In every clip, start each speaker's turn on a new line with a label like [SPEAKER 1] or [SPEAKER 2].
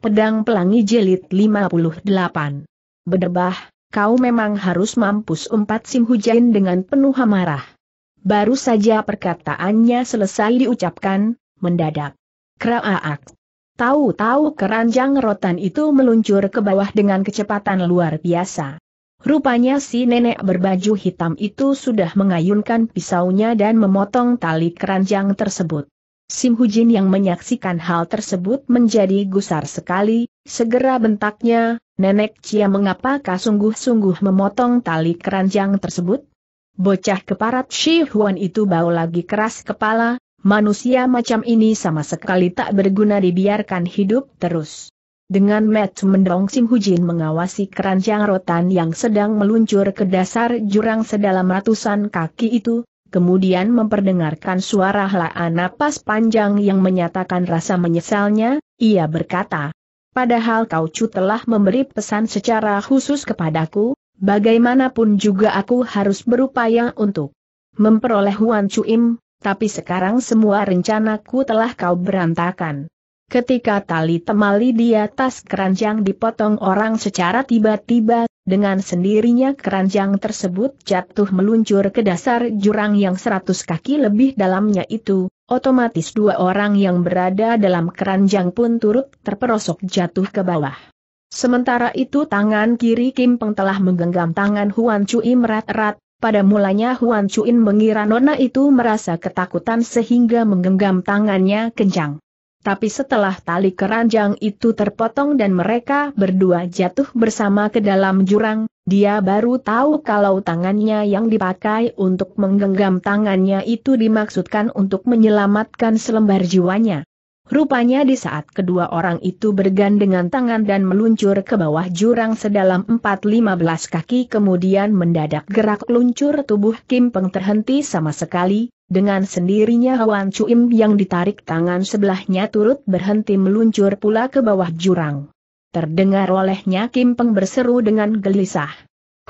[SPEAKER 1] Pedang Pelangi Jelit 58. Berdebah, kau memang harus mampus empat Sim Hujain dengan penuh amarah. Baru saja perkataannya selesai diucapkan, mendadak. Kraaak. Tahu-tahu keranjang rotan itu meluncur ke bawah dengan kecepatan luar biasa. Rupanya si nenek berbaju hitam itu sudah mengayunkan pisaunya dan memotong tali keranjang tersebut. Sim Hujin yang menyaksikan hal tersebut menjadi gusar sekali, segera bentaknya, Nenek Cia mengapakah sungguh-sungguh memotong tali keranjang tersebut? Bocah keparat Shi Huan itu bau lagi keras kepala, manusia macam ini sama sekali tak berguna dibiarkan hidup terus. Dengan Matt mendorong Sim Hujin mengawasi keranjang rotan yang sedang meluncur ke dasar jurang sedalam ratusan kaki itu, kemudian memperdengarkan suara helaan napas panjang yang menyatakan rasa menyesalnya, ia berkata, Padahal kau cu telah memberi pesan secara khusus kepadaku, bagaimanapun juga aku harus berupaya untuk memperoleh Huan Im, tapi sekarang semua rencanaku telah kau berantakan. Ketika tali temali di atas keranjang dipotong orang secara tiba-tiba, dengan sendirinya keranjang tersebut jatuh meluncur ke dasar jurang yang seratus kaki lebih dalamnya itu, otomatis dua orang yang berada dalam keranjang pun turut terperosok jatuh ke bawah. Sementara itu tangan kiri Kim Peng telah menggenggam tangan Huan Cui merat-erat, pada mulanya Huan Cui mengira nona itu merasa ketakutan sehingga menggenggam tangannya kencang. Tapi setelah tali keranjang itu terpotong dan mereka berdua jatuh bersama ke dalam jurang, dia baru tahu kalau tangannya yang dipakai untuk menggenggam tangannya itu dimaksudkan untuk menyelamatkan selembar jiwanya. Rupanya di saat kedua orang itu bergandengan tangan dan meluncur ke bawah jurang sedalam 4-15 kaki kemudian mendadak gerak luncur tubuh Kim Peng terhenti sama sekali, dengan sendirinya Huan Chuim yang ditarik tangan sebelahnya turut berhenti meluncur pula ke bawah jurang. Terdengar olehnya Kim Peng berseru dengan gelisah.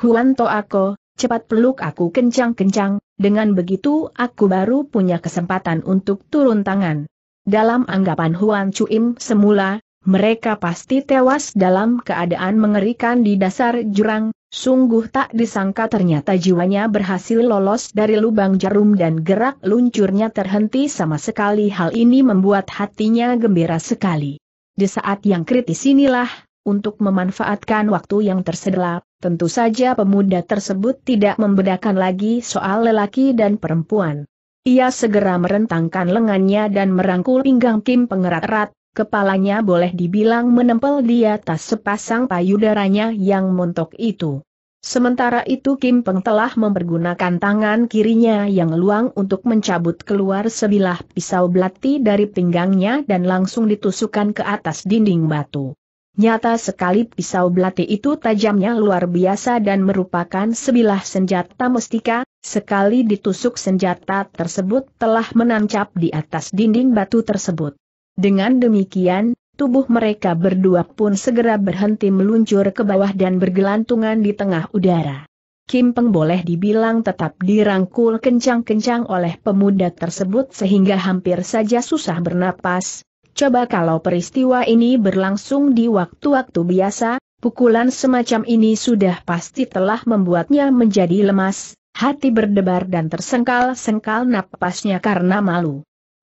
[SPEAKER 1] Huan To Ako, cepat peluk aku kencang-kencang, dengan begitu aku baru punya kesempatan untuk turun tangan. Dalam anggapan Huan Chuim semula, mereka pasti tewas dalam keadaan mengerikan di dasar jurang, Sungguh tak disangka ternyata jiwanya berhasil lolos dari lubang jarum dan gerak luncurnya terhenti sama sekali hal ini membuat hatinya gembira sekali. Di saat yang kritis inilah, untuk memanfaatkan waktu yang tersedia, tentu saja pemuda tersebut tidak membedakan lagi soal lelaki dan perempuan. Ia segera merentangkan lengannya dan merangkul pinggang Kim pengerat-erat, kepalanya boleh dibilang menempel di atas sepasang payudaranya yang montok itu. Sementara itu Kim Peng telah mempergunakan tangan kirinya yang luang untuk mencabut keluar sebilah pisau belati dari pinggangnya dan langsung ditusukkan ke atas dinding batu. Nyata sekali pisau belati itu tajamnya luar biasa dan merupakan sebilah senjata mestika. sekali ditusuk senjata tersebut telah menancap di atas dinding batu tersebut. Dengan demikian, tubuh mereka berdua pun segera berhenti meluncur ke bawah dan bergelantungan di tengah udara. Kim Peng boleh dibilang tetap dirangkul kencang-kencang oleh pemuda tersebut sehingga hampir saja susah bernapas. Coba kalau peristiwa ini berlangsung di waktu-waktu biasa, pukulan semacam ini sudah pasti telah membuatnya menjadi lemas, hati berdebar dan tersengkal-sengkal napasnya karena malu.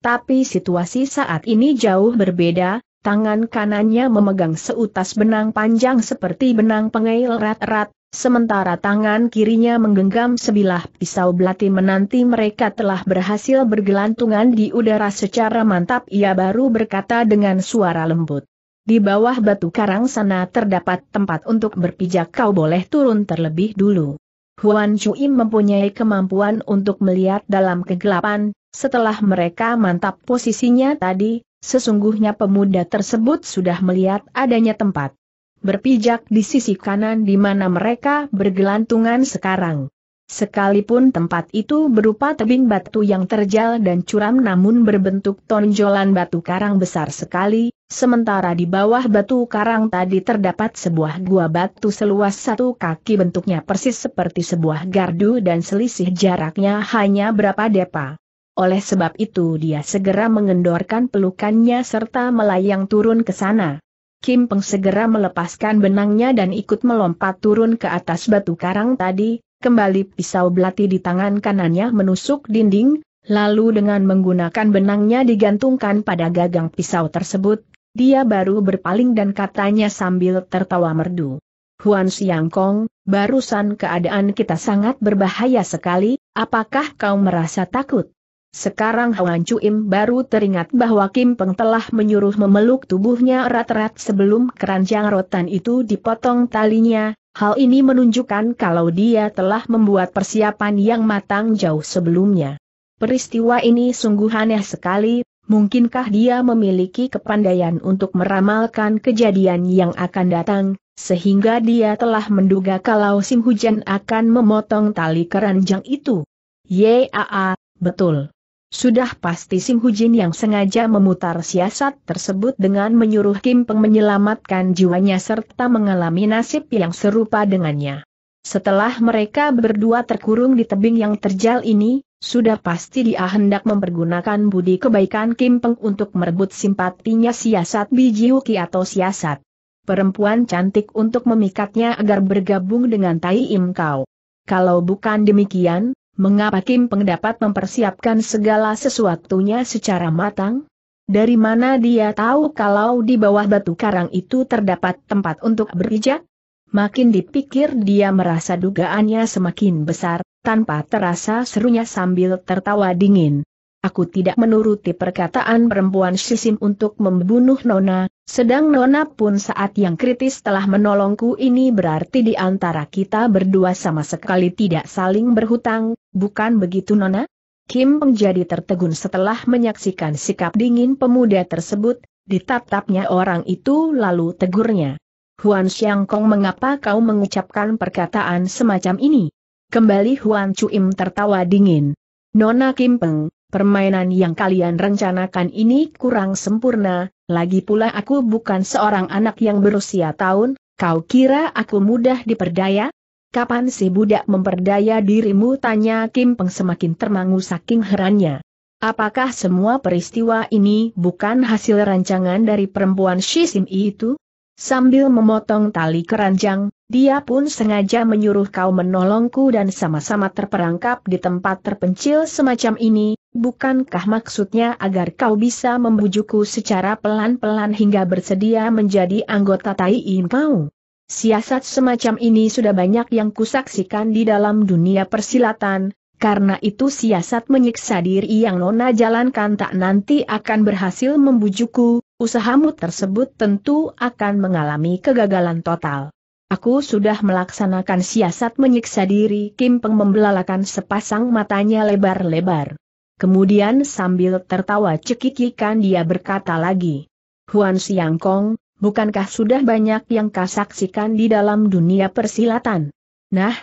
[SPEAKER 1] Tapi situasi saat ini jauh berbeda, tangan kanannya memegang seutas benang panjang seperti benang pengail rat-rat, sementara tangan kirinya menggenggam sebilah pisau belati menanti mereka telah berhasil bergelantungan di udara secara mantap ia baru berkata dengan suara lembut. Di bawah batu karang sana terdapat tempat untuk berpijak kau boleh turun terlebih dulu. Huan Chuim mempunyai kemampuan untuk melihat dalam kegelapan, setelah mereka mantap posisinya tadi, sesungguhnya pemuda tersebut sudah melihat adanya tempat. Berpijak di sisi kanan di mana mereka bergelantungan sekarang. Sekalipun tempat itu berupa tebing batu yang terjal dan curam namun berbentuk tonjolan batu karang besar sekali, sementara di bawah batu karang tadi terdapat sebuah gua batu seluas satu kaki bentuknya persis seperti sebuah gardu dan selisih jaraknya hanya berapa depa oleh sebab itu dia segera mengendorkan pelukannya serta melayang turun ke sana. Kim Peng segera melepaskan benangnya dan ikut melompat turun ke atas batu karang tadi, kembali pisau belati di tangan kanannya menusuk dinding, lalu dengan menggunakan benangnya digantungkan pada gagang pisau tersebut, dia baru berpaling dan katanya sambil tertawa merdu. Huan Siang Kong, barusan keadaan kita sangat berbahaya sekali, apakah kau merasa takut? Sekarang Hwan Chuim baru teringat bahwa Kim Peng telah menyuruh memeluk tubuhnya erat-erat sebelum keranjang rotan itu dipotong talinya, hal ini menunjukkan kalau dia telah membuat persiapan yang matang jauh sebelumnya. Peristiwa ini sungguh aneh sekali, mungkinkah dia memiliki kepandaian untuk meramalkan kejadian yang akan datang, sehingga dia telah menduga kalau Sim Hujan akan memotong tali keranjang itu? Yaa, betul. Sudah pasti Sim Hujin yang sengaja memutar siasat tersebut dengan menyuruh Kim Peng menyelamatkan jiwanya serta mengalami nasib yang serupa dengannya. Setelah mereka berdua terkurung di tebing yang terjal ini, sudah pasti dia hendak mempergunakan budi kebaikan Kim Peng untuk merebut simpatinya siasat Bijiuki atau siasat perempuan cantik untuk memikatnya agar bergabung dengan Tai Im Kau. Kalau bukan demikian, Mengapa Kim Peng dapat mempersiapkan segala sesuatunya secara matang? Dari mana dia tahu kalau di bawah batu karang itu terdapat tempat untuk berpijak? Makin dipikir dia merasa dugaannya semakin besar, tanpa terasa serunya sambil tertawa dingin. Aku tidak menuruti perkataan perempuan Sisim untuk membunuh Nona, sedang Nona pun saat yang kritis telah menolongku ini berarti di antara kita berdua sama sekali tidak saling berhutang, Bukan begitu Nona? Kim menjadi tertegun setelah menyaksikan sikap dingin pemuda tersebut, ditatapnya orang itu lalu tegurnya. Huan Xiang Kong mengapa kau mengucapkan perkataan semacam ini? Kembali Huan Chuim tertawa dingin. Nona Kim Peng, permainan yang kalian rencanakan ini kurang sempurna, lagi pula aku bukan seorang anak yang berusia tahun, kau kira aku mudah diperdaya? kapan si budak memperdaya dirimu tanya Kim Peng semakin termangu saking herannya. Apakah semua peristiwa ini bukan hasil rancangan dari perempuan Shishim itu? Sambil memotong tali keranjang, dia pun sengaja menyuruh kau menolongku dan sama-sama terperangkap di tempat terpencil semacam ini, bukankah maksudnya agar kau bisa membujukku secara pelan-pelan hingga bersedia menjadi anggota Tai kau? Siasat semacam ini sudah banyak yang kusaksikan di dalam dunia persilatan, karena itu siasat menyiksa diri yang Nona jalankan tak nanti akan berhasil membujukku, usahamu tersebut tentu akan mengalami kegagalan total. Aku sudah melaksanakan siasat menyiksa diri Kim Peng membelalakan sepasang matanya lebar-lebar. Kemudian sambil tertawa cekikikan dia berkata lagi. Huan Siang Kong, bukankah sudah banyak yang kau saksikan di dalam dunia persilatan? Nah,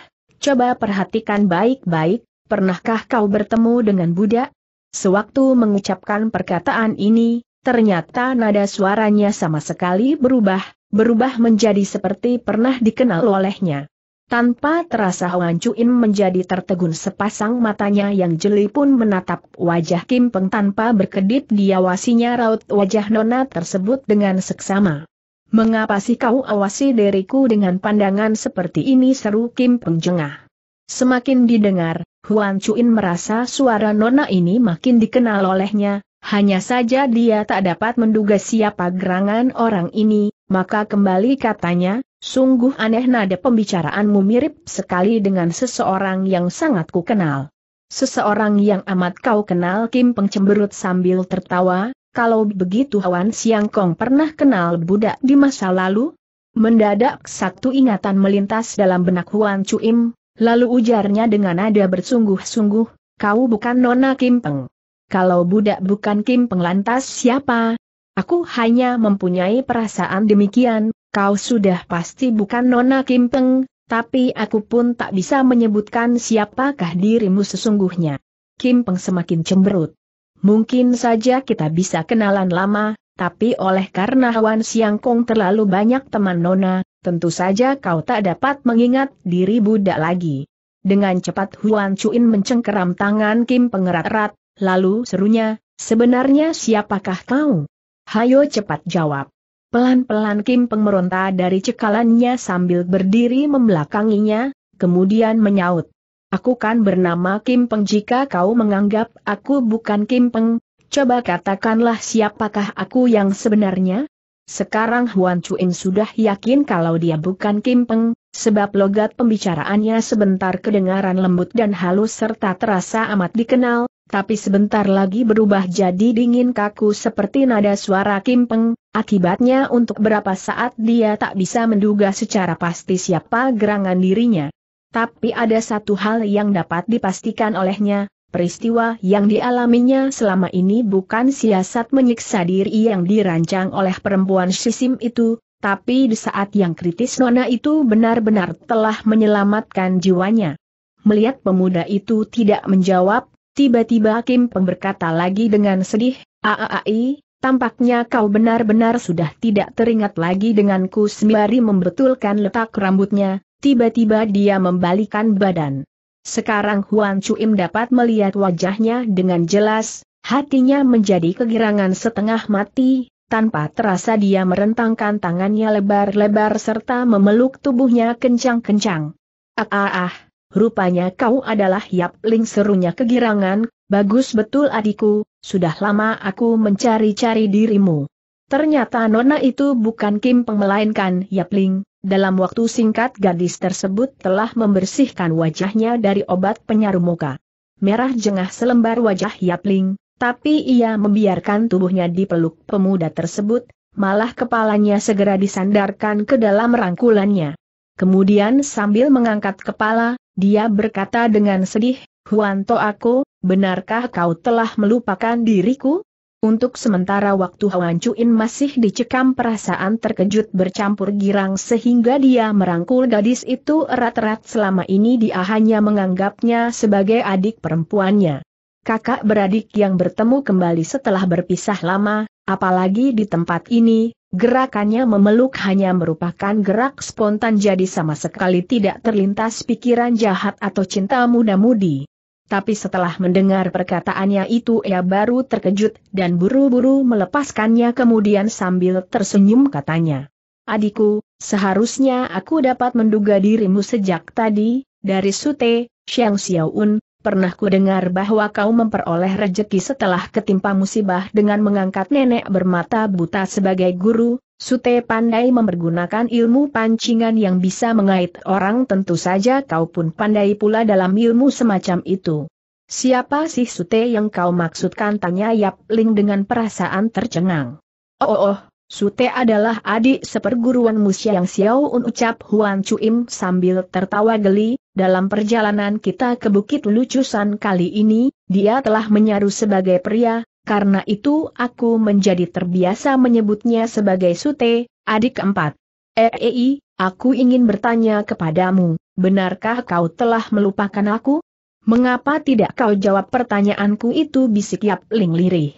[SPEAKER 1] coba perhatikan baik-baik, pernahkah kau bertemu dengan Buddha? Sewaktu mengucapkan perkataan ini, ternyata nada suaranya sama sekali berubah, berubah menjadi seperti pernah dikenal olehnya. Tanpa terasa Chu Chuin menjadi tertegun sepasang matanya yang jeli pun menatap wajah Kim Peng tanpa berkedip diawasinya raut wajah nona tersebut dengan seksama. Mengapa sih kau awasi diriku dengan pandangan seperti ini seru Kim Peng jengah. Semakin didengar, Huan Chuin merasa suara nona ini makin dikenal olehnya, hanya saja dia tak dapat menduga siapa gerangan orang ini, maka kembali katanya, sungguh aneh nada pembicaraanmu mirip sekali dengan seseorang yang sangat ku kenal. Seseorang yang amat kau kenal Kim Peng cemberut sambil tertawa, kalau begitu Hwan Siang Kong pernah kenal budak di masa lalu? Mendadak satu ingatan melintas dalam benak Huan Chuim, lalu ujarnya dengan nada bersungguh-sungguh, kau bukan Nona Kim Peng. Kalau budak bukan Kim Peng lantas siapa? Aku hanya mempunyai perasaan demikian, kau sudah pasti bukan Nona Kim Peng, tapi aku pun tak bisa menyebutkan siapakah dirimu sesungguhnya. Kim Peng semakin cemberut. Mungkin saja kita bisa kenalan lama, tapi oleh karena Wan Siang Kong terlalu banyak teman Nona, tentu saja kau tak dapat mengingat diri budak lagi. Dengan cepat Huan Chuin mencengkeram tangan Kim Peng erat erat lalu serunya, sebenarnya siapakah kau? Hayo cepat jawab. Pelan-pelan Kim Peng meronta dari cekalannya sambil berdiri membelakanginya, kemudian menyaut. Aku kan bernama Kim Peng jika kau menganggap aku bukan Kim Peng, coba katakanlah siapakah aku yang sebenarnya? Sekarang Huan Chuin sudah yakin kalau dia bukan Kim Peng, sebab logat pembicaraannya sebentar kedengaran lembut dan halus serta terasa amat dikenal, tapi sebentar lagi berubah jadi dingin kaku seperti nada suara kimpeng. akibatnya untuk berapa saat dia tak bisa menduga secara pasti siapa gerangan dirinya. Tapi ada satu hal yang dapat dipastikan olehnya, peristiwa yang dialaminya selama ini bukan siasat menyiksa diri yang dirancang oleh perempuan sisim itu, tapi di saat yang kritis Nona itu benar-benar telah menyelamatkan jiwanya. Melihat pemuda itu tidak menjawab, Tiba-tiba Kim Peng berkata lagi dengan sedih, Aaai, tampaknya kau benar-benar sudah tidak teringat lagi denganku sembari membetulkan letak rambutnya, tiba-tiba dia membalikan badan. Sekarang Huan Chuim dapat melihat wajahnya dengan jelas, hatinya menjadi kegirangan setengah mati, tanpa terasa dia merentangkan tangannya lebar-lebar serta memeluk tubuhnya kencang-kencang. Ah ah ah, Rupanya kau adalah Yap Ling serunya kegirangan, bagus betul adikku, sudah lama aku mencari-cari dirimu. Ternyata nona itu bukan Kim Peng melainkan Yap Ling, dalam waktu singkat gadis tersebut telah membersihkan wajahnya dari obat penyaruh muka. Merah jengah selembar wajah Yap Ling, tapi ia membiarkan tubuhnya dipeluk pemuda tersebut, malah kepalanya segera disandarkan ke dalam rangkulannya. Kemudian sambil mengangkat kepala, dia berkata dengan sedih, Huanto aku, benarkah kau telah melupakan diriku? Untuk sementara waktu Huan masih dicekam perasaan terkejut bercampur girang sehingga dia merangkul gadis itu erat-erat selama ini dia hanya menganggapnya sebagai adik perempuannya. Kakak beradik yang bertemu kembali setelah berpisah lama, apalagi di tempat ini, Gerakannya memeluk hanya merupakan gerak spontan jadi sama sekali tidak terlintas pikiran jahat atau cinta muda-mudi. Tapi setelah mendengar perkataannya itu ia baru terkejut dan buru-buru melepaskannya kemudian sambil tersenyum katanya. Adikku, seharusnya aku dapat menduga dirimu sejak tadi, dari Sute, Xiang Xiaoun, pernah ku dengar bahwa kau memperoleh rejeki setelah ketimpa musibah dengan mengangkat nenek bermata buta sebagai guru, Sute pandai mempergunakan ilmu pancingan yang bisa mengait orang tentu saja kau pun pandai pula dalam ilmu semacam itu. Siapa sih Sute yang kau maksudkan tanya Yap Ling dengan perasaan tercengang. Oh, oh, oh Sute adalah adik seperguruan musya yang Un ucap Huan Chuim sambil tertawa geli, dalam perjalanan kita ke Bukit Lucusan kali ini, dia telah menyaru sebagai pria, karena itu aku menjadi terbiasa menyebutnya sebagai Sute, adik keempat. Eei, eh, eh, eh, aku ingin bertanya kepadamu, benarkah kau telah melupakan aku? Mengapa tidak kau jawab pertanyaanku itu bisik Yap Ling lirih?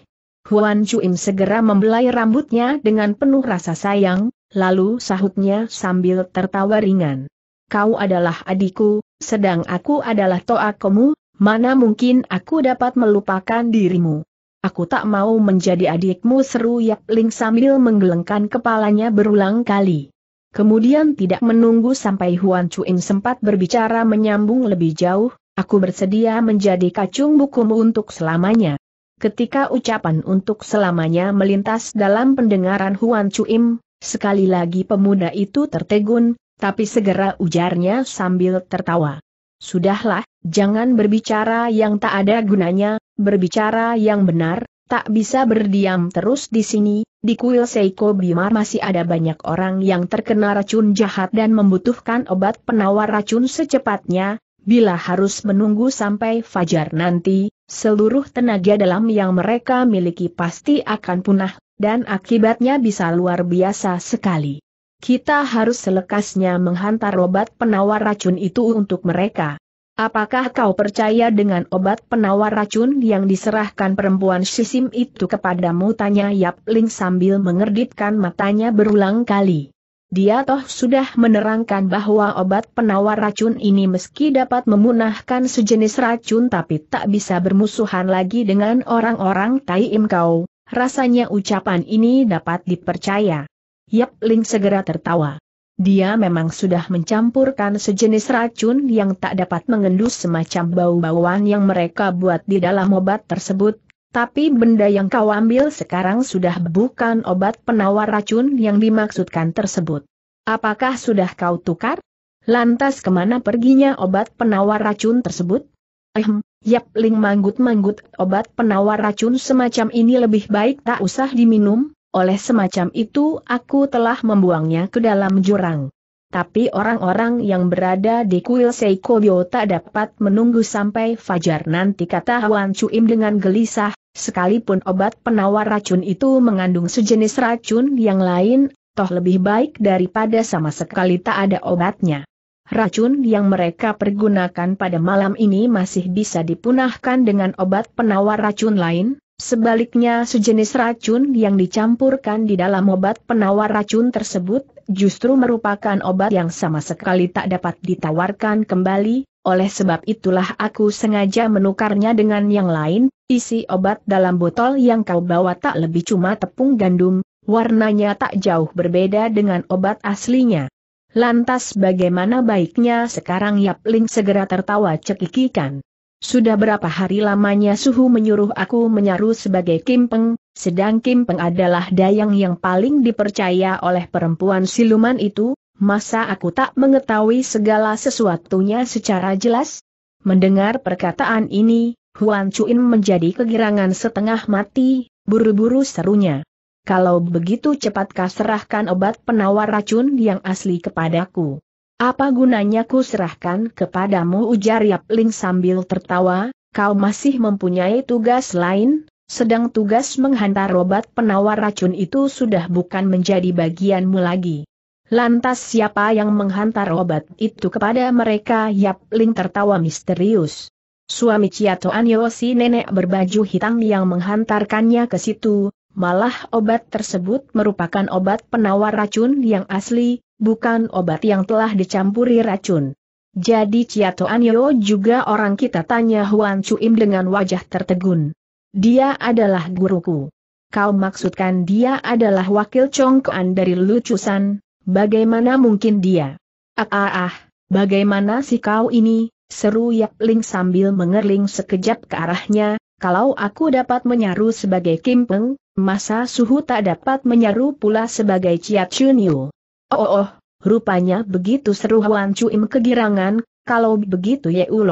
[SPEAKER 1] Huan Chuim segera membelai rambutnya dengan penuh rasa sayang, lalu sahutnya sambil tertawa ringan. Kau adalah adikku, sedang aku adalah toakomu, mana mungkin aku dapat melupakan dirimu. Aku tak mau menjadi adikmu seru Yap Ling sambil menggelengkan kepalanya berulang kali. Kemudian tidak menunggu sampai Huan Chuim sempat berbicara menyambung lebih jauh, aku bersedia menjadi kacung bukumu untuk selamanya ketika ucapan untuk selamanya melintas dalam pendengaran Huan Chuim, sekali lagi pemuda itu tertegun, tapi segera ujarnya sambil tertawa. Sudahlah, jangan berbicara yang tak ada gunanya, berbicara yang benar, tak bisa berdiam terus di sini, di kuil Seiko Bimar masih ada banyak orang yang terkena racun jahat dan membutuhkan obat penawar racun secepatnya, bila harus menunggu sampai fajar nanti, Seluruh tenaga dalam yang mereka miliki pasti akan punah, dan akibatnya bisa luar biasa sekali. Kita harus selekasnya menghantar obat penawar racun itu untuk mereka. Apakah kau percaya dengan obat penawar racun yang diserahkan perempuan sisim itu kepadamu? Tanya Yap Ling sambil mengerditkan matanya berulang kali. Dia toh sudah menerangkan bahwa obat penawar racun ini meski dapat memunahkan sejenis racun tapi tak bisa bermusuhan lagi dengan orang-orang Tai Im Kau, rasanya ucapan ini dapat dipercaya. Yap Ling segera tertawa. Dia memang sudah mencampurkan sejenis racun yang tak dapat mengendus semacam bau-bauan yang mereka buat di dalam obat tersebut, tapi benda yang kau ambil sekarang sudah bukan obat penawar racun yang dimaksudkan tersebut. Apakah sudah kau tukar? Lantas kemana perginya obat penawar racun tersebut? Ehm, yap ling manggut-manggut obat penawar racun semacam ini lebih baik tak usah diminum, oleh semacam itu aku telah membuangnya ke dalam jurang. Tapi orang-orang yang berada di kuil Bio tak dapat menunggu sampai fajar nanti kata Huan Chuim dengan gelisah, Sekalipun obat penawar racun itu mengandung sejenis racun yang lain, toh lebih baik daripada sama sekali tak ada obatnya. Racun yang mereka pergunakan pada malam ini masih bisa dipunahkan dengan obat penawar racun lain, Sebaliknya sejenis racun yang dicampurkan di dalam obat penawar racun tersebut, justru merupakan obat yang sama sekali tak dapat ditawarkan kembali, oleh sebab itulah aku sengaja menukarnya dengan yang lain, isi obat dalam botol yang kau bawa tak lebih cuma tepung gandum, warnanya tak jauh berbeda dengan obat aslinya. Lantas bagaimana baiknya sekarang Yap Ling segera tertawa cekikikan. Sudah berapa hari lamanya Suhu menyuruh aku menyaru sebagai kimpeng, sedang kimpeng adalah dayang yang paling dipercaya oleh perempuan siluman itu, masa aku tak mengetahui segala sesuatunya secara jelas? Mendengar perkataan ini, Huan Chuin menjadi kegirangan setengah mati, buru-buru serunya. Kalau begitu cepatkah serahkan obat penawar racun yang asli kepadaku. Apa gunanya ku serahkan kepadamu ujar Yap Ling sambil tertawa, kau masih mempunyai tugas lain, sedang tugas menghantar obat penawar racun itu sudah bukan menjadi bagianmu lagi. Lantas siapa yang menghantar obat itu kepada mereka? Yap Ling tertawa misterius. Suami Ciato Anyo si nenek berbaju hitam yang menghantarkannya ke situ, malah obat tersebut merupakan obat penawar racun yang asli, bukan obat yang telah dicampuri racun. Jadi Ciatu Toanyo juga orang kita tanya Huan Chuim dengan wajah tertegun. Dia adalah guruku. Kau maksudkan dia adalah wakil congkoan dari lucusan, bagaimana mungkin dia? Ah ah ah, bagaimana si kau ini? Seru Yap Ling sambil mengerling sekejap ke arahnya, kalau aku dapat menyaru sebagai Kim Peng, masa suhu tak dapat menyaru pula sebagai Chia Yu. Oh, oh, oh, rupanya begitu seru Huan Cuim kegirangan, kalau begitu Yeu Lo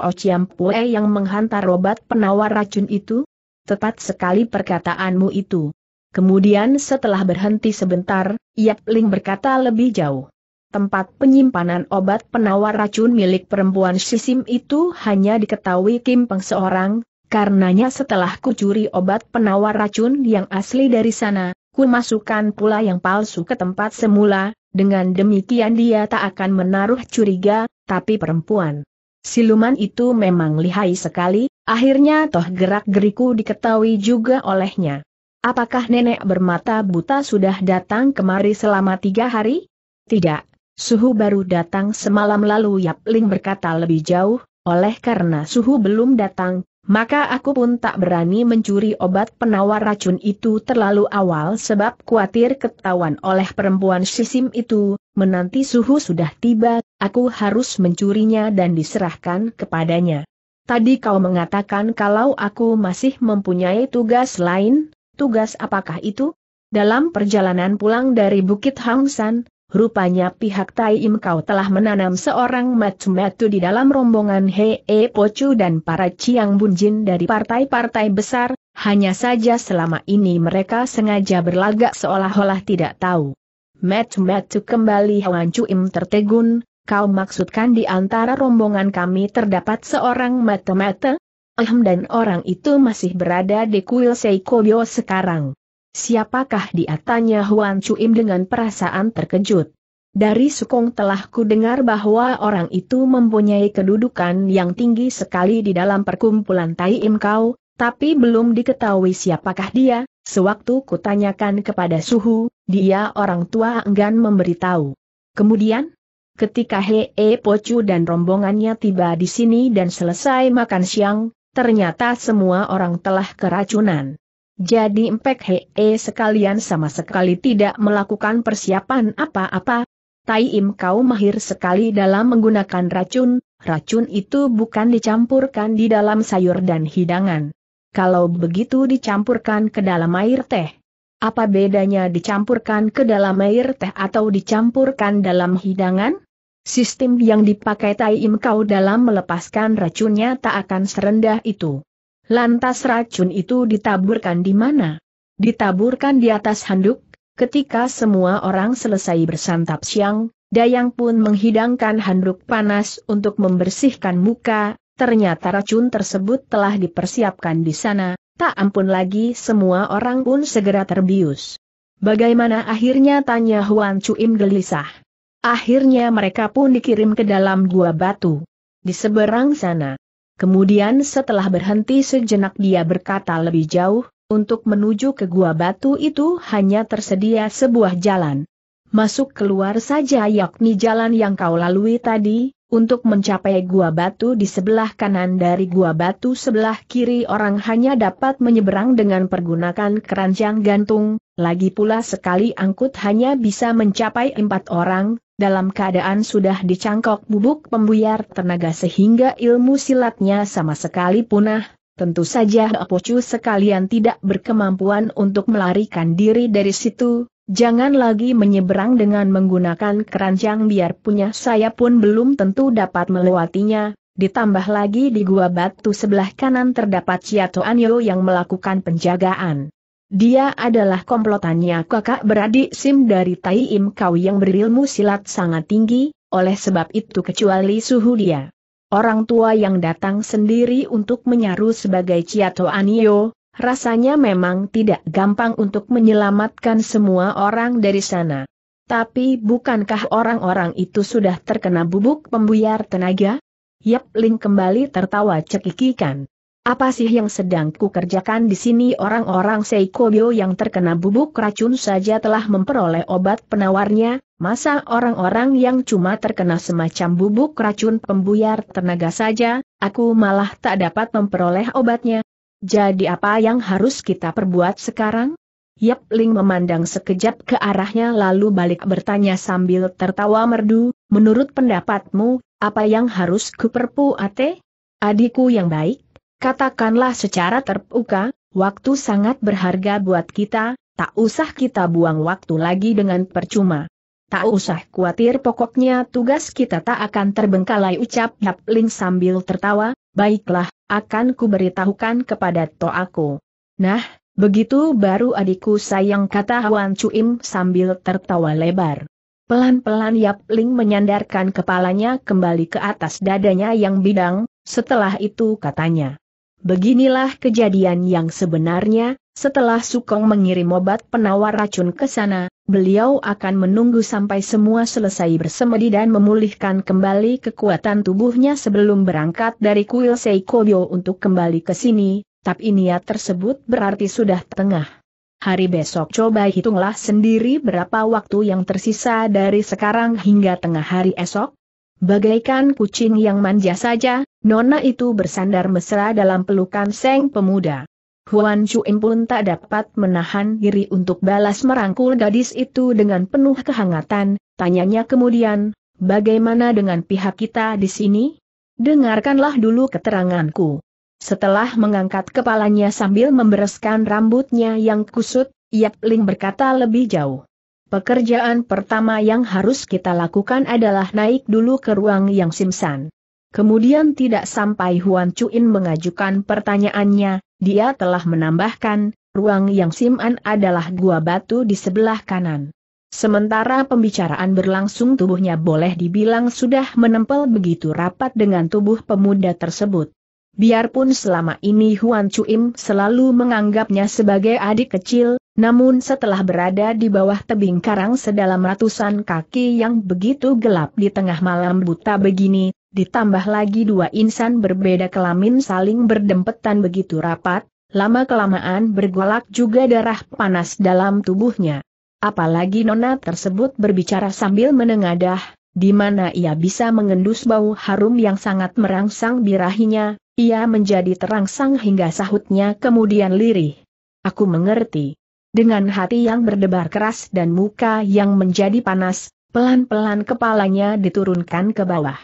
[SPEAKER 1] Pue yang menghantar obat penawar racun itu? Tepat sekali perkataanmu itu. Kemudian setelah berhenti sebentar, Yap Ling berkata lebih jauh. Tempat penyimpanan obat penawar racun milik perempuan Sisim itu hanya diketahui Kim Peng seorang, karenanya setelah kucuri obat penawar racun yang asli dari sana, ku masukkan pula yang palsu ke tempat semula, dengan demikian dia tak akan menaruh curiga, tapi perempuan. Siluman itu memang lihai sekali, akhirnya toh gerak-geriku diketahui juga olehnya. Apakah nenek bermata buta sudah datang kemari selama tiga hari? Tidak, suhu baru datang semalam lalu Yap Ling berkata lebih jauh, oleh karena suhu belum datang, maka aku pun tak berani mencuri obat penawar racun itu terlalu awal sebab khawatir ketahuan oleh perempuan sisim itu, menanti suhu sudah tiba, aku harus mencurinya dan diserahkan kepadanya. Tadi kau mengatakan kalau aku masih mempunyai tugas lain, tugas apakah itu? Dalam perjalanan pulang dari Bukit Hangsan, Rupanya pihak Tai Im Kau telah menanam seorang matu-matu di dalam rombongan Hee Pocu dan para Chiang Bunjin dari partai-partai besar, hanya saja selama ini mereka sengaja berlagak seolah-olah tidak tahu. Matu-matu kembali Hwan Im tertegun, kau maksudkan di antara rombongan kami terdapat seorang matu-matu? Ahem dan orang itu masih berada di kuil Seikobyo sekarang. Siapakah dia tanya Huan Chuim dengan perasaan terkejut. Dari Sukong telah kudengar bahwa orang itu mempunyai kedudukan yang tinggi sekali di dalam perkumpulan Tai Im Kau, tapi belum diketahui siapakah dia, sewaktu kutanyakan kepada Suhu, dia orang tua enggan memberitahu. Kemudian? Ketika Hee Pocu dan rombongannya tiba di sini dan selesai makan siang, ternyata semua orang telah keracunan. Jadi Empek Hee eh, sekalian sama sekali tidak melakukan persiapan apa-apa. Tai Im kau mahir sekali dalam menggunakan racun, racun itu bukan dicampurkan di dalam sayur dan hidangan. Kalau begitu dicampurkan ke dalam air teh. Apa bedanya dicampurkan ke dalam air teh atau dicampurkan dalam hidangan? Sistem yang dipakai Tai Im kau dalam melepaskan racunnya tak akan serendah itu. Lantas racun itu ditaburkan di mana? Ditaburkan di atas handuk, ketika semua orang selesai bersantap siang, Dayang pun menghidangkan handuk panas untuk membersihkan muka, ternyata racun tersebut telah dipersiapkan di sana, tak ampun lagi semua orang pun segera terbius. Bagaimana akhirnya tanya Huan Cuim gelisah. Akhirnya mereka pun dikirim ke dalam gua batu. Di seberang sana, Kemudian setelah berhenti sejenak dia berkata lebih jauh, untuk menuju ke gua batu itu hanya tersedia sebuah jalan. Masuk keluar saja yakni jalan yang kau lalui tadi, untuk mencapai gua batu di sebelah kanan dari gua batu sebelah kiri orang hanya dapat menyeberang dengan pergunakan keranjang gantung, lagi pula sekali angkut hanya bisa mencapai empat orang, dalam keadaan sudah dicangkok bubuk pembuyar tenaga sehingga ilmu silatnya sama sekali punah, tentu saja Apocu sekalian tidak berkemampuan untuk melarikan diri dari situ, jangan lagi menyeberang dengan menggunakan keranjang biar punya saya pun belum tentu dapat melewatinya, ditambah lagi di gua batu sebelah kanan terdapat Ciato Anyo yang melakukan penjagaan. Dia adalah komplotannya kakak beradik Sim dari Tai Im Kau yang berilmu silat sangat tinggi, oleh sebab itu kecuali suhu dia. Orang tua yang datang sendiri untuk menyaru sebagai Ciato Anio, rasanya memang tidak gampang untuk menyelamatkan semua orang dari sana. Tapi bukankah orang-orang itu sudah terkena bubuk pembuyar tenaga? Yap Ling kembali tertawa cekikikan. Apa sih yang sedang kukerjakan di sini orang-orang Seikobyo yang terkena bubuk racun saja telah memperoleh obat penawarnya, masa orang-orang yang cuma terkena semacam bubuk racun pembuyar tenaga saja, aku malah tak dapat memperoleh obatnya. Jadi apa yang harus kita perbuat sekarang? Yap Ling memandang sekejap ke arahnya lalu balik bertanya sambil tertawa merdu, menurut pendapatmu, apa yang harus kuperpu ate? Adikku yang baik? Katakanlah secara terbuka, waktu sangat berharga buat kita, tak usah kita buang waktu lagi dengan percuma. Tak usah khawatir pokoknya tugas kita tak akan terbengkalai ucap Yap Ling sambil tertawa, baiklah, akan kuberitahukan kepada To aku. Nah, begitu baru adikku sayang kata Wan Cuim sambil tertawa lebar. Pelan-pelan Yap Ling menyandarkan kepalanya kembali ke atas dadanya yang bidang, setelah itu katanya. Beginilah kejadian yang sebenarnya, setelah Sukong mengirim obat penawar racun ke sana, beliau akan menunggu sampai semua selesai bersemedi dan memulihkan kembali kekuatan tubuhnya sebelum berangkat dari kuil Seikoyo untuk kembali ke sini, tapi niat tersebut berarti sudah tengah. Hari besok coba hitunglah sendiri berapa waktu yang tersisa dari sekarang hingga tengah hari esok. Bagaikan kucing yang manja saja, Nona itu bersandar mesra dalam pelukan Seng pemuda. Huan Chuin pun tak dapat menahan diri untuk balas merangkul gadis itu dengan penuh kehangatan, tanyanya kemudian, bagaimana dengan pihak kita di sini? Dengarkanlah dulu keteranganku. Setelah mengangkat kepalanya sambil membereskan rambutnya yang kusut, Yap Ling berkata lebih jauh. Pekerjaan pertama yang harus kita lakukan adalah naik dulu ke ruang yang simsan. Kemudian tidak sampai Huan Chuin mengajukan pertanyaannya, dia telah menambahkan, ruang yang Sim'an adalah gua batu di sebelah kanan. Sementara pembicaraan berlangsung tubuhnya boleh dibilang sudah menempel begitu rapat dengan tubuh pemuda tersebut. Biarpun selama ini Huan Chuim selalu menganggapnya sebagai adik kecil, namun setelah berada di bawah tebing karang sedalam ratusan kaki yang begitu gelap di tengah malam buta begini, Ditambah lagi dua insan berbeda kelamin saling berdempetan begitu rapat, lama-kelamaan bergolak juga darah panas dalam tubuhnya. Apalagi nona tersebut berbicara sambil menengadah, di mana ia bisa mengendus bau harum yang sangat merangsang birahinya, ia menjadi terangsang hingga sahutnya kemudian lirih. Aku mengerti. Dengan hati yang berdebar keras dan muka yang menjadi panas, pelan-pelan kepalanya diturunkan ke bawah.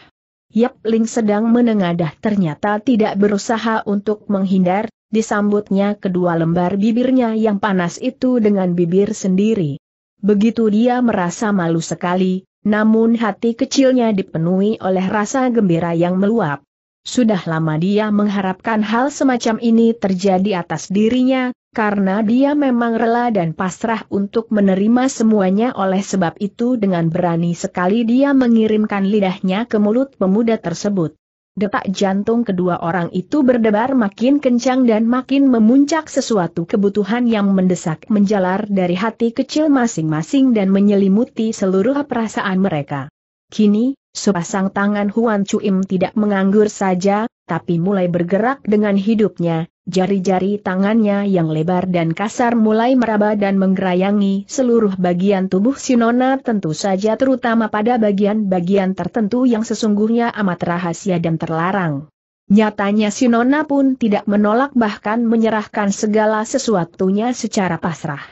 [SPEAKER 1] Yap Ling sedang menengadah ternyata tidak berusaha untuk menghindar, disambutnya kedua lembar bibirnya yang panas itu dengan bibir sendiri. Begitu dia merasa malu sekali, namun hati kecilnya dipenuhi oleh rasa gembira yang meluap. Sudah lama dia mengharapkan hal semacam ini terjadi atas dirinya, karena dia memang rela dan pasrah untuk menerima semuanya oleh sebab itu dengan berani sekali dia mengirimkan lidahnya ke mulut pemuda tersebut. Detak jantung kedua orang itu berdebar makin kencang dan makin memuncak sesuatu kebutuhan yang mendesak menjalar dari hati kecil masing-masing dan menyelimuti seluruh perasaan mereka. Kini, sepasang tangan Huan Chuim tidak menganggur saja, tapi mulai bergerak dengan hidupnya, Jari-jari tangannya yang lebar dan kasar mulai meraba dan menggerayangi seluruh bagian tubuh Sinona tentu saja terutama pada bagian-bagian tertentu yang sesungguhnya amat rahasia dan terlarang. Nyatanya Sinona pun tidak menolak bahkan menyerahkan segala sesuatunya secara pasrah.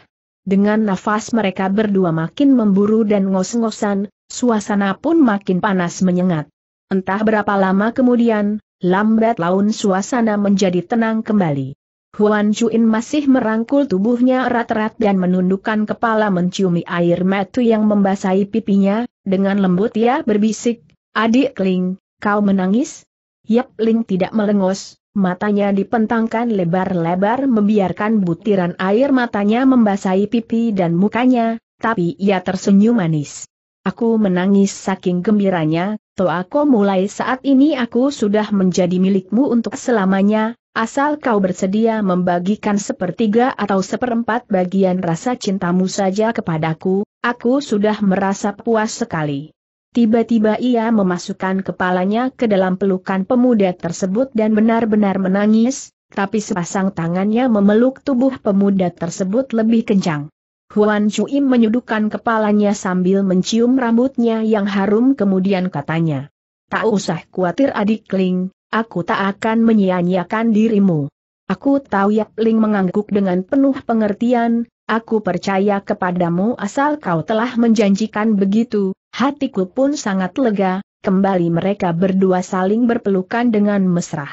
[SPEAKER 1] Dengan nafas mereka berdua makin memburu dan ngos-ngosan, suasana pun makin panas menyengat. Entah berapa lama kemudian, Lambat laun suasana menjadi tenang kembali. Huan Chuin masih merangkul tubuhnya erat-erat dan menundukkan kepala menciumi air metu yang membasahi pipinya, dengan lembut ia berbisik, Adik Ling, kau menangis? Yap Ling tidak melengos, matanya dipentangkan lebar-lebar membiarkan butiran air matanya membasahi pipi dan mukanya, tapi ia tersenyum manis. Aku menangis saking gembiranya, Toako mulai saat ini aku sudah menjadi milikmu untuk selamanya, asal kau bersedia membagikan sepertiga atau seperempat bagian rasa cintamu saja kepadaku, aku sudah merasa puas sekali. Tiba-tiba ia memasukkan kepalanya ke dalam pelukan pemuda tersebut dan benar-benar menangis, tapi sepasang tangannya memeluk tubuh pemuda tersebut lebih kencang. Huan Chui menyudukkan kepalanya sambil mencium rambutnya yang harum kemudian katanya. Tak usah khawatir adik Ling, aku tak akan menyia-nyiakan dirimu. Aku tahu Yap Ling mengangguk dengan penuh pengertian, aku percaya kepadamu asal kau telah menjanjikan begitu, hatiku pun sangat lega, kembali mereka berdua saling berpelukan dengan mesra.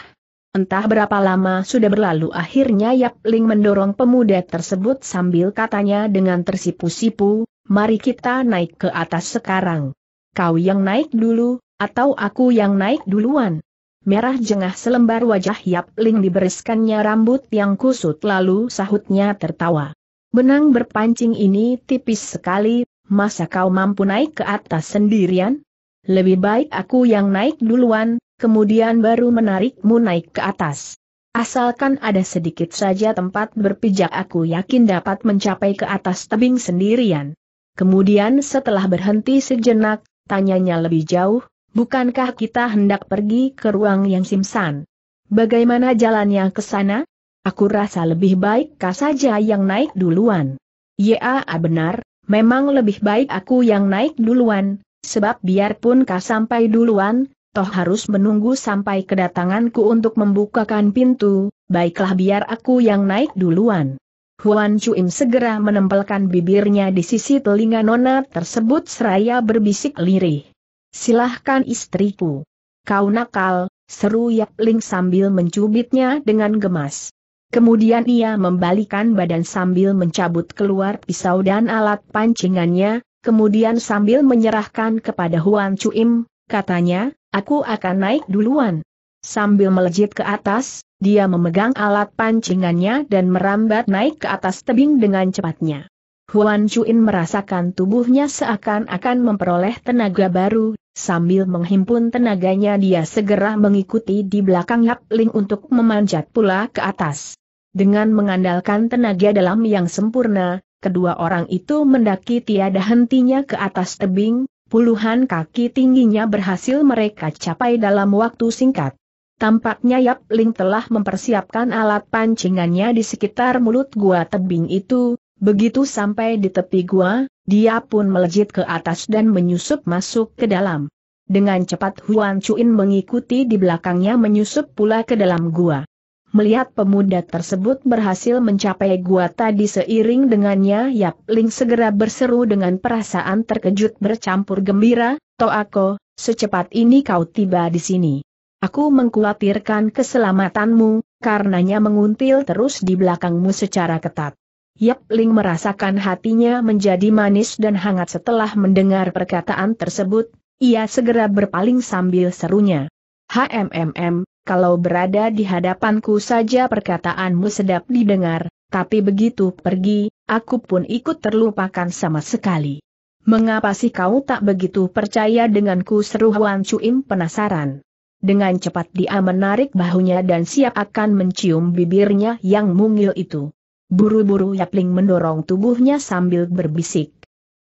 [SPEAKER 1] Entah berapa lama sudah berlalu akhirnya Yap Ling mendorong pemuda tersebut sambil katanya dengan tersipu-sipu, mari kita naik ke atas sekarang. Kau yang naik dulu, atau aku yang naik duluan? Merah jengah selembar wajah Yap Ling dibereskannya rambut yang kusut lalu sahutnya tertawa. Benang berpancing ini tipis sekali, masa kau mampu naik ke atas sendirian? Lebih baik aku yang naik duluan, kemudian baru menarikmu naik ke atas. Asalkan ada sedikit saja tempat berpijak aku yakin dapat mencapai ke atas tebing sendirian. Kemudian setelah berhenti sejenak, tanyanya lebih jauh, bukankah kita hendak pergi ke ruang yang simsan? Bagaimana jalannya ke sana? Aku rasa lebih baik kah saja yang naik duluan. Ya benar, memang lebih baik aku yang naik duluan, sebab biarpun kah sampai duluan, toh harus menunggu sampai kedatanganku untuk membukakan pintu, baiklah biar aku yang naik duluan. Huan Chuim segera menempelkan bibirnya di sisi telinga nona tersebut seraya berbisik lirih. Silahkan istriku. Kau nakal, seru Yap Ling sambil mencubitnya dengan gemas. Kemudian ia membalikan badan sambil mencabut keluar pisau dan alat pancingannya, kemudian sambil menyerahkan kepada Huan Chuim, katanya, Aku akan naik duluan. Sambil melejit ke atas, dia memegang alat pancingannya dan merambat naik ke atas tebing dengan cepatnya. Huan Chuin merasakan tubuhnya seakan-akan memperoleh tenaga baru, sambil menghimpun tenaganya dia segera mengikuti di belakang Yap Ling untuk memanjat pula ke atas. Dengan mengandalkan tenaga dalam yang sempurna, kedua orang itu mendaki tiada hentinya ke atas tebing, puluhan kaki tingginya berhasil mereka capai dalam waktu singkat. Tampaknya Yap Ling telah mempersiapkan alat pancingannya di sekitar mulut gua tebing itu, begitu sampai di tepi gua, dia pun melejit ke atas dan menyusup masuk ke dalam. Dengan cepat Huan Chuin mengikuti di belakangnya menyusup pula ke dalam gua. Melihat pemuda tersebut berhasil mencapai gua tadi seiring dengannya Yap Ling segera berseru dengan perasaan terkejut bercampur gembira, Toako, secepat ini kau tiba di sini. Aku mengkhawatirkan keselamatanmu, karenanya menguntil terus di belakangmu secara ketat. Yap Ling merasakan hatinya menjadi manis dan hangat setelah mendengar perkataan tersebut, ia segera berpaling sambil serunya. HMMM, kalau berada di hadapanku saja perkataanmu sedap didengar, tapi begitu pergi, aku pun ikut terlupakan sama sekali. Mengapa sih kau tak begitu percaya denganku seru Huan Cuim penasaran? Dengan cepat dia menarik bahunya dan siap akan mencium bibirnya yang mungil itu. Buru-buru Yapling mendorong tubuhnya sambil berbisik.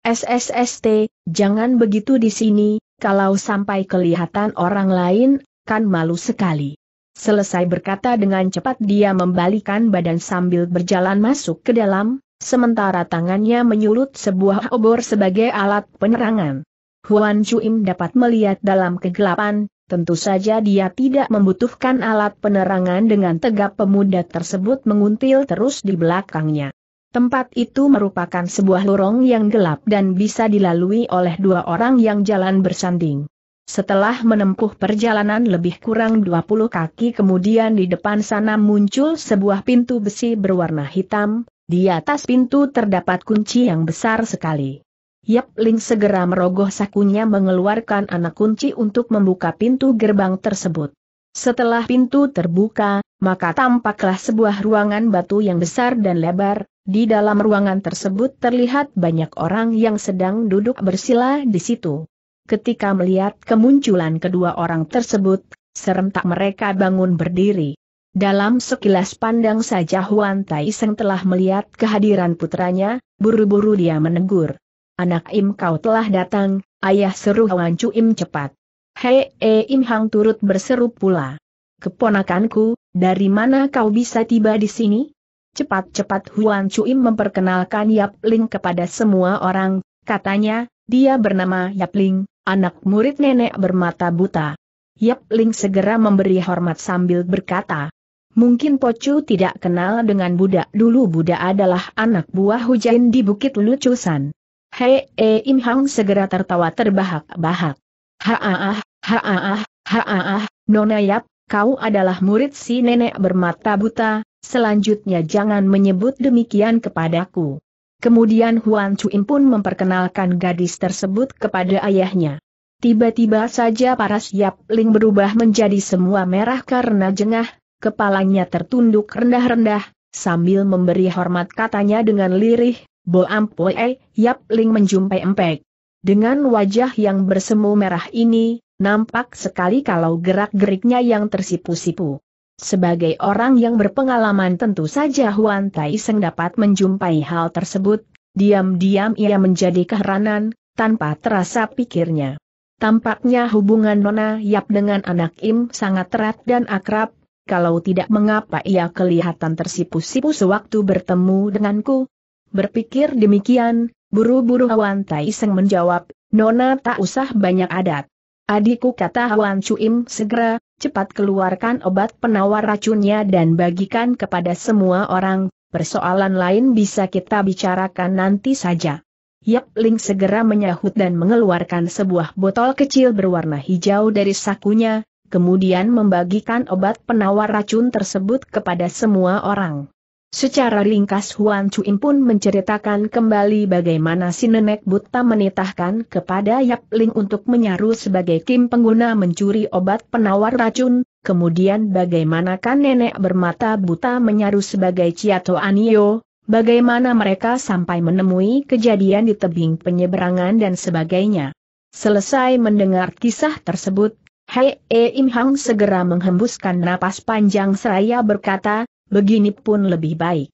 [SPEAKER 1] SSST, jangan begitu di sini, kalau sampai kelihatan orang lain, kan malu sekali. Selesai berkata dengan cepat dia membalikan badan sambil berjalan masuk ke dalam, sementara tangannya menyulut sebuah obor sebagai alat penerangan. Huan Chuim dapat melihat dalam kegelapan, tentu saja dia tidak membutuhkan alat penerangan dengan tegap pemuda tersebut menguntil terus di belakangnya. Tempat itu merupakan sebuah lorong yang gelap dan bisa dilalui oleh dua orang yang jalan bersanding. Setelah menempuh perjalanan lebih kurang 20 kaki kemudian di depan sana muncul sebuah pintu besi berwarna hitam, di atas pintu terdapat kunci yang besar sekali. Yap Ling segera merogoh sakunya mengeluarkan anak kunci untuk membuka pintu gerbang tersebut. Setelah pintu terbuka, maka tampaklah sebuah ruangan batu yang besar dan lebar, di dalam ruangan tersebut terlihat banyak orang yang sedang duduk bersila di situ ketika melihat kemunculan kedua orang tersebut, serentak mereka bangun berdiri. Dalam sekilas pandang saja Huan Tai telah melihat kehadiran putranya, buru-buru dia menegur. Anak Im kau telah datang, ayah seru Huan Chu Im cepat. Hei e Im Hang turut berseru pula. Keponakanku, dari mana kau bisa tiba di sini? Cepat-cepat Huan Chu Im memperkenalkan Yap Ling kepada semua orang, katanya, dia bernama Yap Ling, anak murid nenek bermata buta. Yap Ling segera memberi hormat sambil berkata, Mungkin Pocu tidak kenal dengan Buddha dulu Buddha adalah anak buah hujan di Bukit Lucusan. Hei E Im Hang segera tertawa terbahak-bahak. Haaah, ah, haaah, ah, haaah, ah, Nona Yap, kau adalah murid si nenek bermata buta, selanjutnya jangan menyebut demikian kepadaku. Kemudian Huan Chuin pun memperkenalkan gadis tersebut kepada ayahnya. Tiba-tiba saja para Siap Ling berubah menjadi semua merah karena jengah, kepalanya tertunduk rendah-rendah, sambil memberi hormat katanya dengan lirih, Bo Ampoe, Yap Ling menjumpai empek. Dengan wajah yang bersemu merah ini, nampak sekali kalau gerak-geriknya yang tersipu-sipu. Sebagai orang yang berpengalaman tentu saja Huan Tai Seng dapat menjumpai hal tersebut, diam-diam ia menjadi keheranan, tanpa terasa pikirnya. Tampaknya hubungan Nona Yap dengan anak Im sangat erat dan akrab, kalau tidak mengapa ia kelihatan tersipu-sipu sewaktu bertemu denganku. Berpikir demikian, buru-buru Huan Tai Seng menjawab, Nona tak usah banyak adat. Adikku kata Huan Im segera, cepat keluarkan obat penawar racunnya dan bagikan kepada semua orang, persoalan lain bisa kita bicarakan nanti saja. Yap Ling segera menyahut dan mengeluarkan sebuah botol kecil berwarna hijau dari sakunya, kemudian membagikan obat penawar racun tersebut kepada semua orang. Secara ringkas Huan Chuin pun menceritakan kembali bagaimana si nenek buta menitahkan kepada Yap Ling untuk menyaru sebagai tim pengguna mencuri obat penawar racun, kemudian bagaimana kan nenek bermata buta menyaru sebagai Ciato Anio, bagaimana mereka sampai menemui kejadian di tebing penyeberangan dan sebagainya. Selesai mendengar kisah tersebut, Hei e Im Hang segera menghembuskan napas panjang seraya berkata, begini pun lebih baik.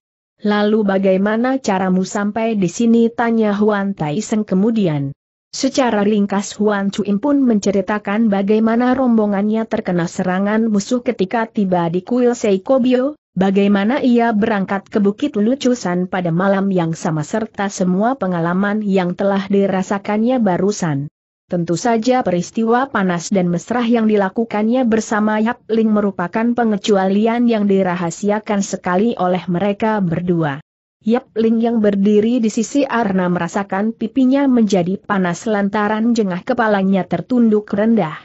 [SPEAKER 1] Lalu bagaimana caramu sampai di sini tanya Huan Tai Seng kemudian. Secara ringkas Huan Chuin pun menceritakan bagaimana rombongannya terkena serangan musuh ketika tiba di kuil Seikobio, bagaimana ia berangkat ke Bukit Lucusan pada malam yang sama serta semua pengalaman yang telah dirasakannya barusan. Tentu saja peristiwa panas dan mesra yang dilakukannya bersama Yap Ling merupakan pengecualian yang dirahasiakan sekali oleh mereka berdua. Yap Ling yang berdiri di sisi Arna merasakan pipinya menjadi panas lantaran jengah kepalanya tertunduk rendah.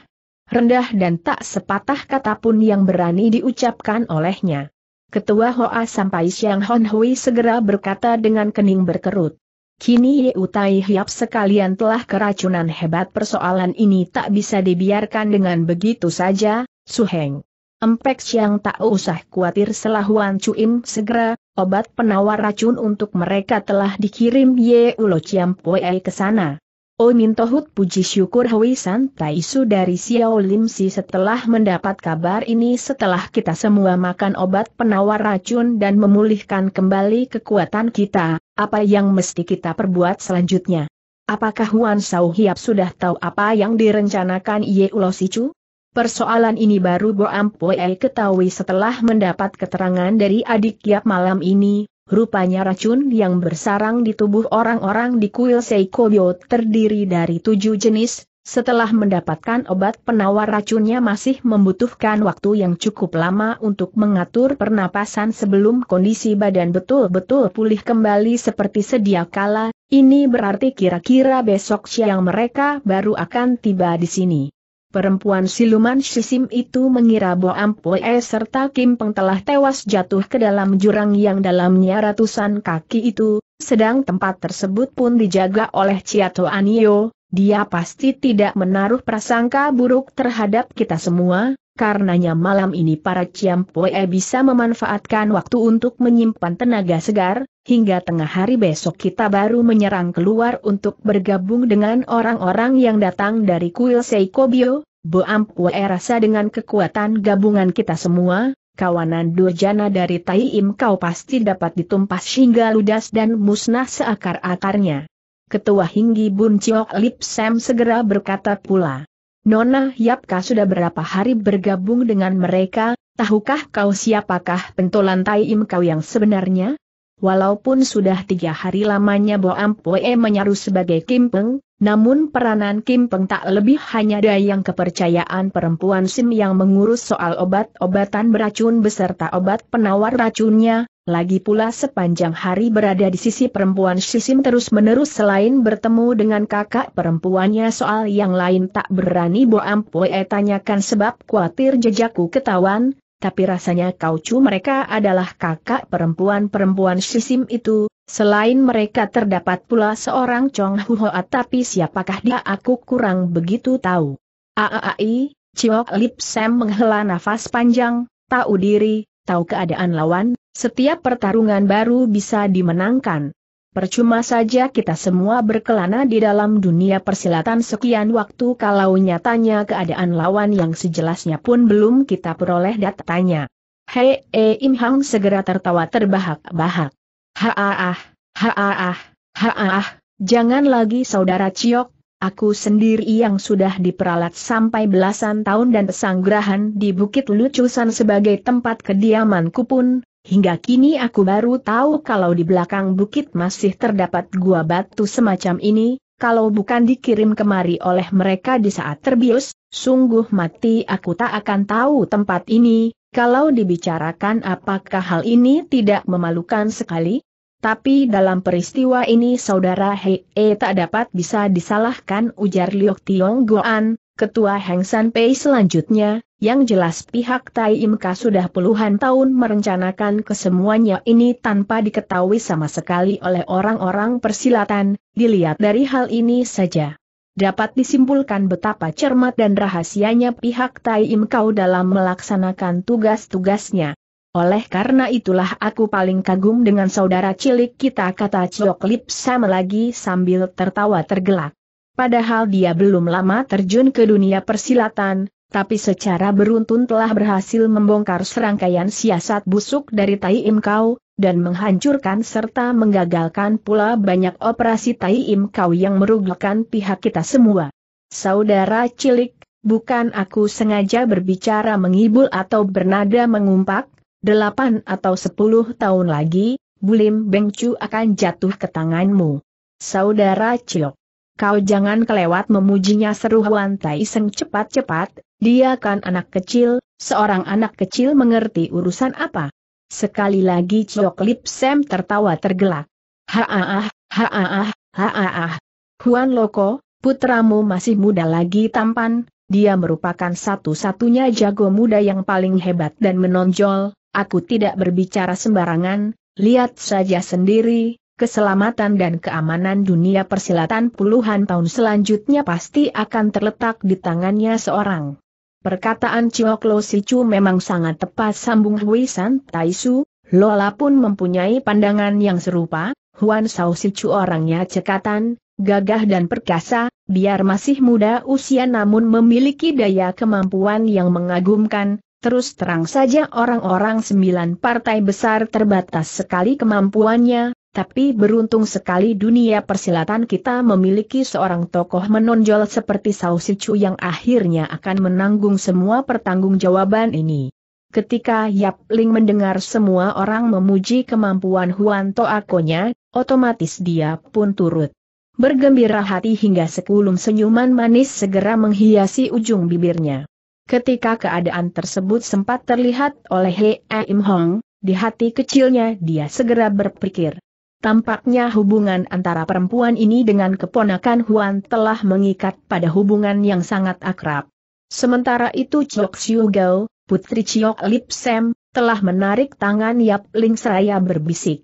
[SPEAKER 1] Rendah dan tak sepatah kata pun yang berani diucapkan olehnya. Ketua Hoa sampai Siang Hon Hui segera berkata dengan kening berkerut. Kini Ye Utai Hiap sekalian telah keracunan hebat persoalan ini tak bisa dibiarkan dengan begitu saja, Suheng. Empek Siang tak usah khawatir selahuan Cuim segera, obat penawar racun untuk mereka telah dikirim Ye Lo Chiam Pue ke sana. Omin Tohut puji syukur Hui San Taisu dari Xiao Lim Si setelah mendapat kabar ini setelah kita semua makan obat penawar racun dan memulihkan kembali kekuatan kita, apa yang mesti kita perbuat selanjutnya? Apakah Huan Sau Hiap sudah tahu apa yang direncanakan Ye Ulo Sichu? Persoalan ini baru Bo Ampue ketahui setelah mendapat keterangan dari adik Yap malam ini, rupanya racun yang bersarang di tubuh orang-orang di kuil Seiko terdiri dari tujuh jenis, setelah mendapatkan obat penawar racunnya masih membutuhkan waktu yang cukup lama untuk mengatur pernapasan sebelum kondisi badan betul-betul pulih kembali seperti sedia kala, ini berarti kira-kira besok siang mereka baru akan tiba di sini. Perempuan siluman Sisim itu mengira ampul Ampoe serta Kim Peng telah tewas jatuh ke dalam jurang yang dalamnya ratusan kaki itu, sedang tempat tersebut pun dijaga oleh Ciato Anio, dia pasti tidak menaruh prasangka buruk terhadap kita semua, karenanya malam ini para Ciampoe bisa memanfaatkan waktu untuk menyimpan tenaga segar, hingga tengah hari besok kita baru menyerang keluar untuk bergabung dengan orang-orang yang datang dari kuil Seikobio, Boampue rasa dengan kekuatan gabungan kita semua, kawanan durjana dari Taiim kau pasti dapat ditumpas hingga ludas dan musnah seakar-akarnya. Ketua Hinggi Bun Chiok Lip Sam segera berkata pula. Nona Yapka sudah berapa hari bergabung dengan mereka, tahukah kau siapakah pentolan Tai Im kau yang sebenarnya? Walaupun sudah tiga hari lamanya Bo Ampoe menyaru sebagai Kim Peng, namun peranan Kim Peng tak lebih hanya yang kepercayaan perempuan Sim yang mengurus soal obat-obatan beracun beserta obat penawar racunnya, lagi pula sepanjang hari berada di sisi perempuan Sim terus-menerus selain bertemu dengan kakak perempuannya soal yang lain tak berani Bo Ampoe tanyakan sebab khawatir jejakku ketahuan, tapi rasanya kau cu mereka adalah kakak perempuan-perempuan Sisim itu, selain mereka terdapat pula seorang Chong Huhoa tapi siapakah dia aku kurang begitu tahu. Aai, Chiok Lip Sam menghela nafas panjang, tahu diri, tahu keadaan lawan, setiap pertarungan baru bisa dimenangkan. Percuma saja kita semua berkelana di dalam dunia persilatan sekian waktu kalau nyatanya keadaan lawan yang sejelasnya pun belum kita peroleh datanya. Hei, e Im Hang segera tertawa terbahak-bahak. Haaah, haaah, haaah, jangan lagi saudara Ciok, Aku sendiri yang sudah diperalat sampai belasan tahun dan pesanggrahan di Bukit Lucusan sebagai tempat kediamanku pun, Hingga kini aku baru tahu kalau di belakang bukit masih terdapat gua batu semacam ini, kalau bukan dikirim kemari oleh mereka di saat terbius, sungguh mati aku tak akan tahu tempat ini, kalau dibicarakan apakah hal ini tidak memalukan sekali? Tapi dalam peristiwa ini saudara Hei -he eh, tak dapat bisa disalahkan ujar Liok Tiong Goan, Ketua Heng San Pei selanjutnya, yang jelas pihak Tai Imka sudah puluhan tahun merencanakan kesemuanya ini tanpa diketahui sama sekali oleh orang-orang persilatan, dilihat dari hal ini saja. Dapat disimpulkan betapa cermat dan rahasianya pihak Tai Imkau dalam melaksanakan tugas-tugasnya. Oleh karena itulah aku paling kagum dengan saudara cilik kita kata Ciok Lip sama lagi sambil tertawa tergelak. Padahal dia belum lama terjun ke dunia persilatan, tapi secara beruntun telah berhasil membongkar serangkaian siasat busuk dari Tai Im Kau, dan menghancurkan serta menggagalkan pula banyak operasi Tai Im Kau yang merugikan pihak kita semua. Saudara cilik, bukan aku sengaja berbicara mengibul atau bernada mengumpak, delapan atau sepuluh tahun lagi, Bulim Bengcu akan jatuh ke tanganmu. Saudara cilok. Kau jangan kelewat memujinya seru Huan Tai Seng cepat-cepat, dia kan anak kecil, seorang anak kecil mengerti urusan apa. Sekali lagi Chiok Lip Sam tertawa tergelak. Haaah, haaah, haaah. Huan Loko, putramu masih muda lagi tampan, dia merupakan satu-satunya jago muda yang paling hebat dan menonjol, aku tidak berbicara sembarangan, lihat saja sendiri, keselamatan dan keamanan dunia persilatan puluhan tahun selanjutnya pasti akan terletak di tangannya seorang. Perkataan Chiok Lo Sichu memang sangat tepat sambung Hui San Taisu, Lola pun mempunyai pandangan yang serupa, Huan Sao Chu orangnya cekatan, gagah dan perkasa, biar masih muda usia namun memiliki daya kemampuan yang mengagumkan, Terus terang saja orang-orang sembilan partai besar terbatas sekali kemampuannya, tapi beruntung sekali dunia persilatan kita memiliki seorang tokoh menonjol seperti Sao Sausicu yang akhirnya akan menanggung semua pertanggungjawaban ini. Ketika Yap Ling mendengar semua orang memuji kemampuan Huan Toakonya, otomatis dia pun turut. Bergembira hati hingga sekulum senyuman manis segera menghiasi ujung bibirnya. Ketika keadaan tersebut sempat terlihat oleh He Im Hong, di hati kecilnya dia segera berpikir, Tampaknya hubungan antara perempuan ini dengan keponakan Huan telah mengikat pada hubungan yang sangat akrab. Sementara itu Chok Siu Gao, putri Chok Lip Sem, telah menarik tangan Yap Ling seraya berbisik.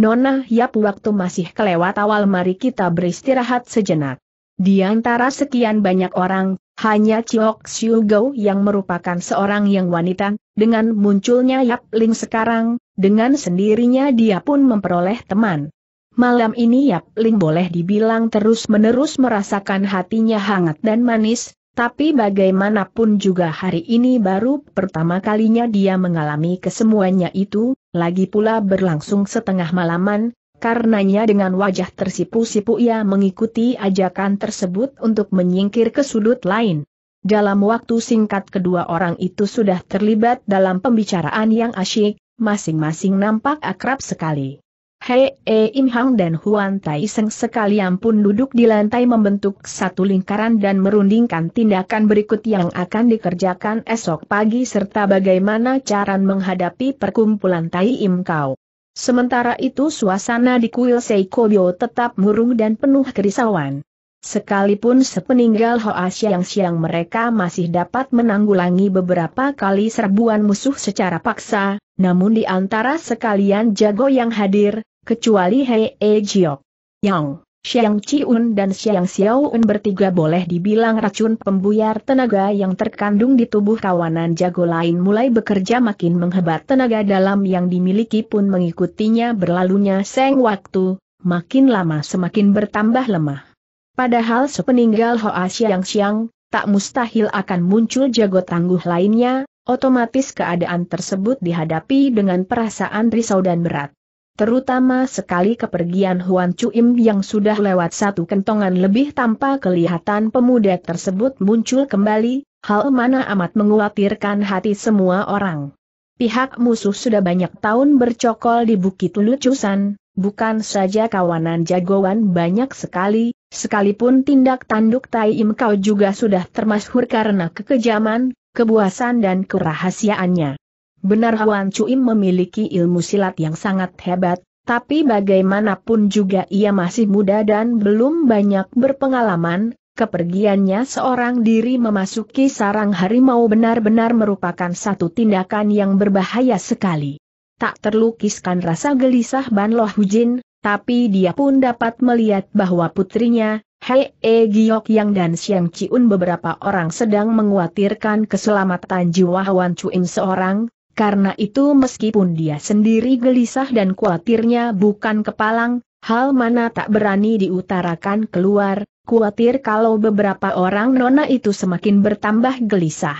[SPEAKER 1] Nona Yap waktu masih kelewat awal mari kita beristirahat sejenak. Di antara sekian banyak orang, hanya Chiok Xiu Gou yang merupakan seorang yang wanita, dengan munculnya Yap Ling sekarang, dengan sendirinya dia pun memperoleh teman. Malam ini Yap Ling boleh dibilang terus-menerus merasakan hatinya hangat dan manis, tapi bagaimanapun juga hari ini baru pertama kalinya dia mengalami kesemuanya itu, lagi pula berlangsung setengah malaman, Karenanya dengan wajah tersipu-sipu ia mengikuti ajakan tersebut untuk menyingkir ke sudut lain. Dalam waktu singkat kedua orang itu sudah terlibat dalam pembicaraan yang asyik, masing-masing nampak akrab sekali. Hei E Im Hang dan Huan Tai Seng sekalian pun duduk di lantai membentuk satu lingkaran dan merundingkan tindakan berikut yang akan dikerjakan esok pagi serta bagaimana cara menghadapi perkumpulan Tai Im Kau. Sementara itu suasana di kuil Seikobyo tetap murung dan penuh kerisauan. Sekalipun sepeninggal Hoa siang-siang mereka masih dapat menanggulangi beberapa kali serbuan musuh secara paksa, namun di antara sekalian jago yang hadir, kecuali Hei Ejiok. Yang Xiang Qiun dan Xiang Xiaoun bertiga boleh dibilang racun pembuyar tenaga yang terkandung di tubuh kawanan jago lain mulai bekerja makin menghebat tenaga dalam yang dimiliki pun mengikutinya berlalunya seng waktu, makin lama semakin bertambah lemah. Padahal sepeninggal Hoa Xiang Xiang, tak mustahil akan muncul jago tangguh lainnya, otomatis keadaan tersebut dihadapi dengan perasaan risau dan berat terutama sekali kepergian Huan Chuim yang sudah lewat satu kentongan lebih tanpa kelihatan pemuda tersebut muncul kembali, hal mana amat menguatirkan hati semua orang. Pihak musuh sudah banyak tahun bercokol di Bukit Lucusan, bukan saja kawanan jagoan banyak sekali, sekalipun tindak tanduk Tai Im Kau juga sudah termasuk karena kekejaman, kebuasan dan kerahasiaannya. Benar ah. Huan Cuim memiliki ilmu silat yang sangat hebat, tapi bagaimanapun juga ia masih muda dan belum banyak berpengalaman, kepergiannya seorang diri memasuki sarang harimau benar-benar merupakan satu tindakan yang berbahaya sekali. Tak terlukiskan rasa gelisah Ban Loh Hujin, tapi dia pun dapat melihat bahwa putrinya, Hei E Giok Yang dan Siang Ciun beberapa orang sedang menguatirkan keselamatan jiwa Huan Cuim seorang, karena itu meskipun dia sendiri gelisah dan khawatirnya bukan kepalang, hal mana tak berani diutarakan keluar, khawatir kalau beberapa orang nona itu semakin bertambah gelisah.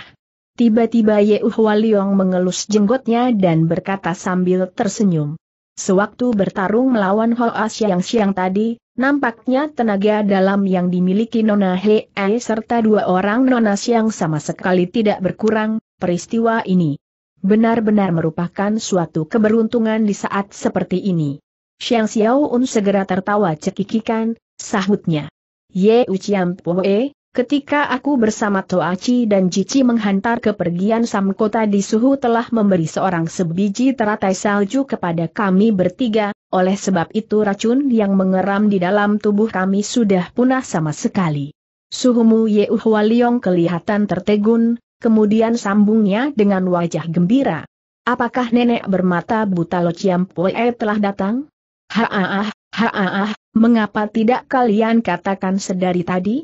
[SPEAKER 1] Tiba-tiba Ye Hualiong mengelus jenggotnya dan berkata sambil tersenyum. Sewaktu bertarung melawan Asia yang Siang tadi, nampaknya tenaga dalam yang dimiliki Nona Hei serta dua orang Nona Siang sama sekali tidak berkurang, peristiwa ini Benar-benar merupakan suatu keberuntungan di saat seperti ini. Xiang un segera tertawa cekikikan, sahutnya. Ye Uciam Poe, ketika aku bersama Toachi dan Cici menghantar kepergian Samkota di suhu telah memberi seorang sebiji teratai salju kepada kami bertiga, oleh sebab itu racun yang mengeram di dalam tubuh kami sudah punah sama sekali. Suhumu Ye Uhwaliong kelihatan tertegun, kemudian sambungnya dengan wajah gembira. Apakah nenek bermata buta Lo poe telah datang? Haaah, haaah, mengapa tidak kalian katakan sedari tadi?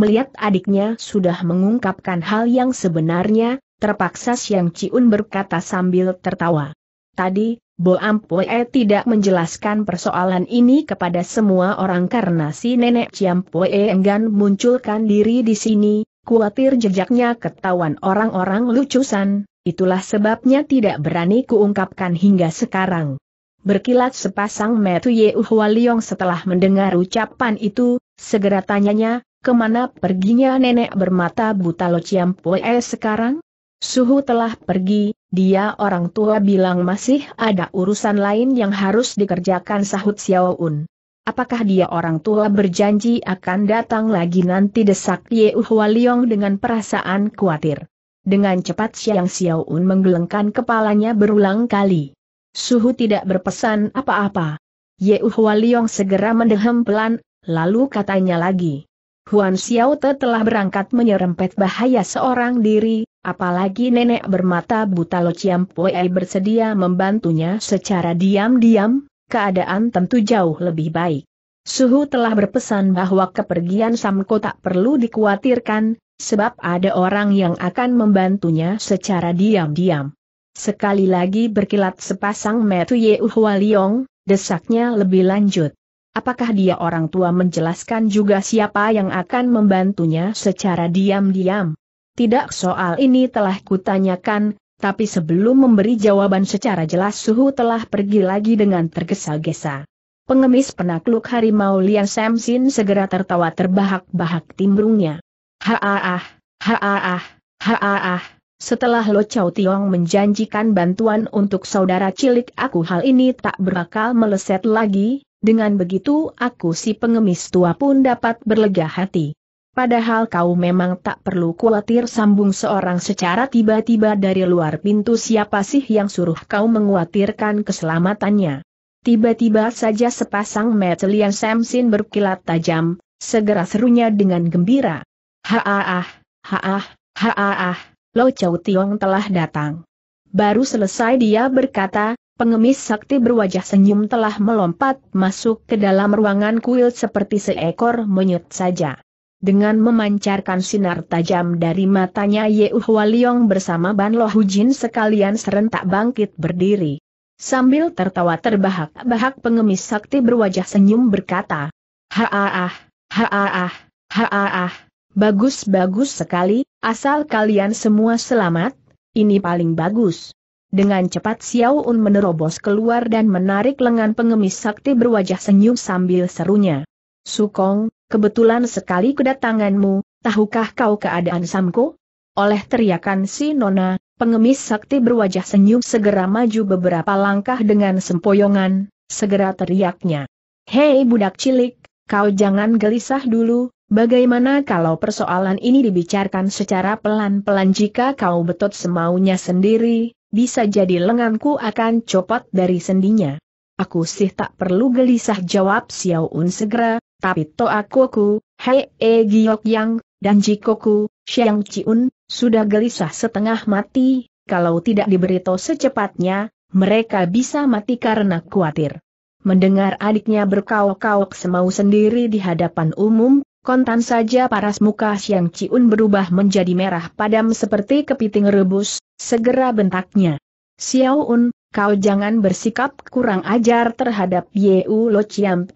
[SPEAKER 1] Melihat adiknya sudah mengungkapkan hal yang sebenarnya, terpaksa Siang Ciun berkata sambil tertawa. Tadi, Bo Ampue tidak menjelaskan persoalan ini kepada semua orang karena si nenek Poe enggan munculkan diri di sini, khawatir jejaknya ketahuan orang-orang lucusan, itulah sebabnya tidak berani kuungkapkan hingga sekarang. Berkilat sepasang metu Ye Liong setelah mendengar ucapan itu, segera tanyanya, kemana perginya nenek bermata buta Lo Ciampue sekarang? Suhu telah pergi, dia orang tua bilang masih ada urusan lain yang harus dikerjakan sahut xiao un. Apakah dia orang tua berjanji akan datang lagi nanti desak Ye Uhwa Liong dengan perasaan khawatir. Dengan cepat Xiao Xiaoun menggelengkan kepalanya berulang kali. Suhu tidak berpesan apa-apa. Ye Uhwa Liong segera mendehem pelan, lalu katanya lagi. Huan Xiao telah berangkat menyerempet bahaya seorang diri, apalagi nenek bermata buta Lo Chiam Pue bersedia membantunya secara diam-diam, keadaan tentu jauh lebih baik. Suhu telah berpesan bahwa kepergian Samko tak perlu dikhawatirkan, sebab ada orang yang akan membantunya secara diam-diam. Sekali lagi berkilat sepasang metu Ye Liong, desaknya lebih lanjut. Apakah dia orang tua menjelaskan juga siapa yang akan membantunya secara diam-diam? Tidak soal ini telah kutanyakan, tapi sebelum memberi jawaban secara jelas Suhu telah pergi lagi dengan tergesa-gesa. Pengemis penakluk harimau Lian Samsin segera tertawa terbahak-bahak timbrungnya. Haaah, haaah, haaah, setelah Lo Chow Tiong menjanjikan bantuan untuk saudara cilik aku hal ini tak berakal meleset lagi, dengan begitu aku si pengemis tua pun dapat berlega hati. Padahal kau memang tak perlu khawatir sambung seorang secara tiba-tiba dari luar pintu siapa sih yang suruh kau mengkhawatirkan keselamatannya. Tiba-tiba saja sepasang Metelian Samsin berkilat tajam, segera serunya dengan gembira. Haah, haah, haah, Lo Chow Tiong telah datang. Baru selesai dia berkata, Pengemis sakti berwajah senyum telah melompat masuk ke dalam ruangan kuil seperti seekor monyet saja dengan memancarkan sinar tajam dari matanya Ye Hualiong bersama Ban Lo sekalian serentak bangkit berdiri. Sambil tertawa terbahak-bahak pengemis sakti berwajah senyum berkata, Haaah, haaah, haaah, bagus-bagus sekali, asal kalian semua selamat, ini paling bagus. Dengan cepat Xiao Un menerobos keluar dan menarik lengan pengemis sakti berwajah senyum sambil serunya. Sukong, kebetulan sekali kedatanganmu, tahukah kau keadaan Samko? Oleh teriakan si Nona, pengemis sakti berwajah senyum segera maju beberapa langkah dengan sempoyongan, segera teriaknya. Hei budak cilik, kau jangan gelisah dulu, bagaimana kalau persoalan ini dibicarakan secara pelan-pelan jika kau betot semaunya sendiri, bisa jadi lenganku akan copot dari sendinya. Aku sih tak perlu gelisah jawab Xiao Un segera, tapi to aku ku, Hei E Giok Yang, dan Jikoku, Xiang Ciun, sudah gelisah setengah mati, kalau tidak diberitahu secepatnya, mereka bisa mati karena khawatir. Mendengar adiknya berkauk kauk semau sendiri di hadapan umum, kontan saja paras muka Xiang Ciun berubah menjadi merah padam seperti kepiting rebus, segera bentaknya. Xiao Un, kau jangan bersikap kurang ajar terhadap Yeu Lo Chiam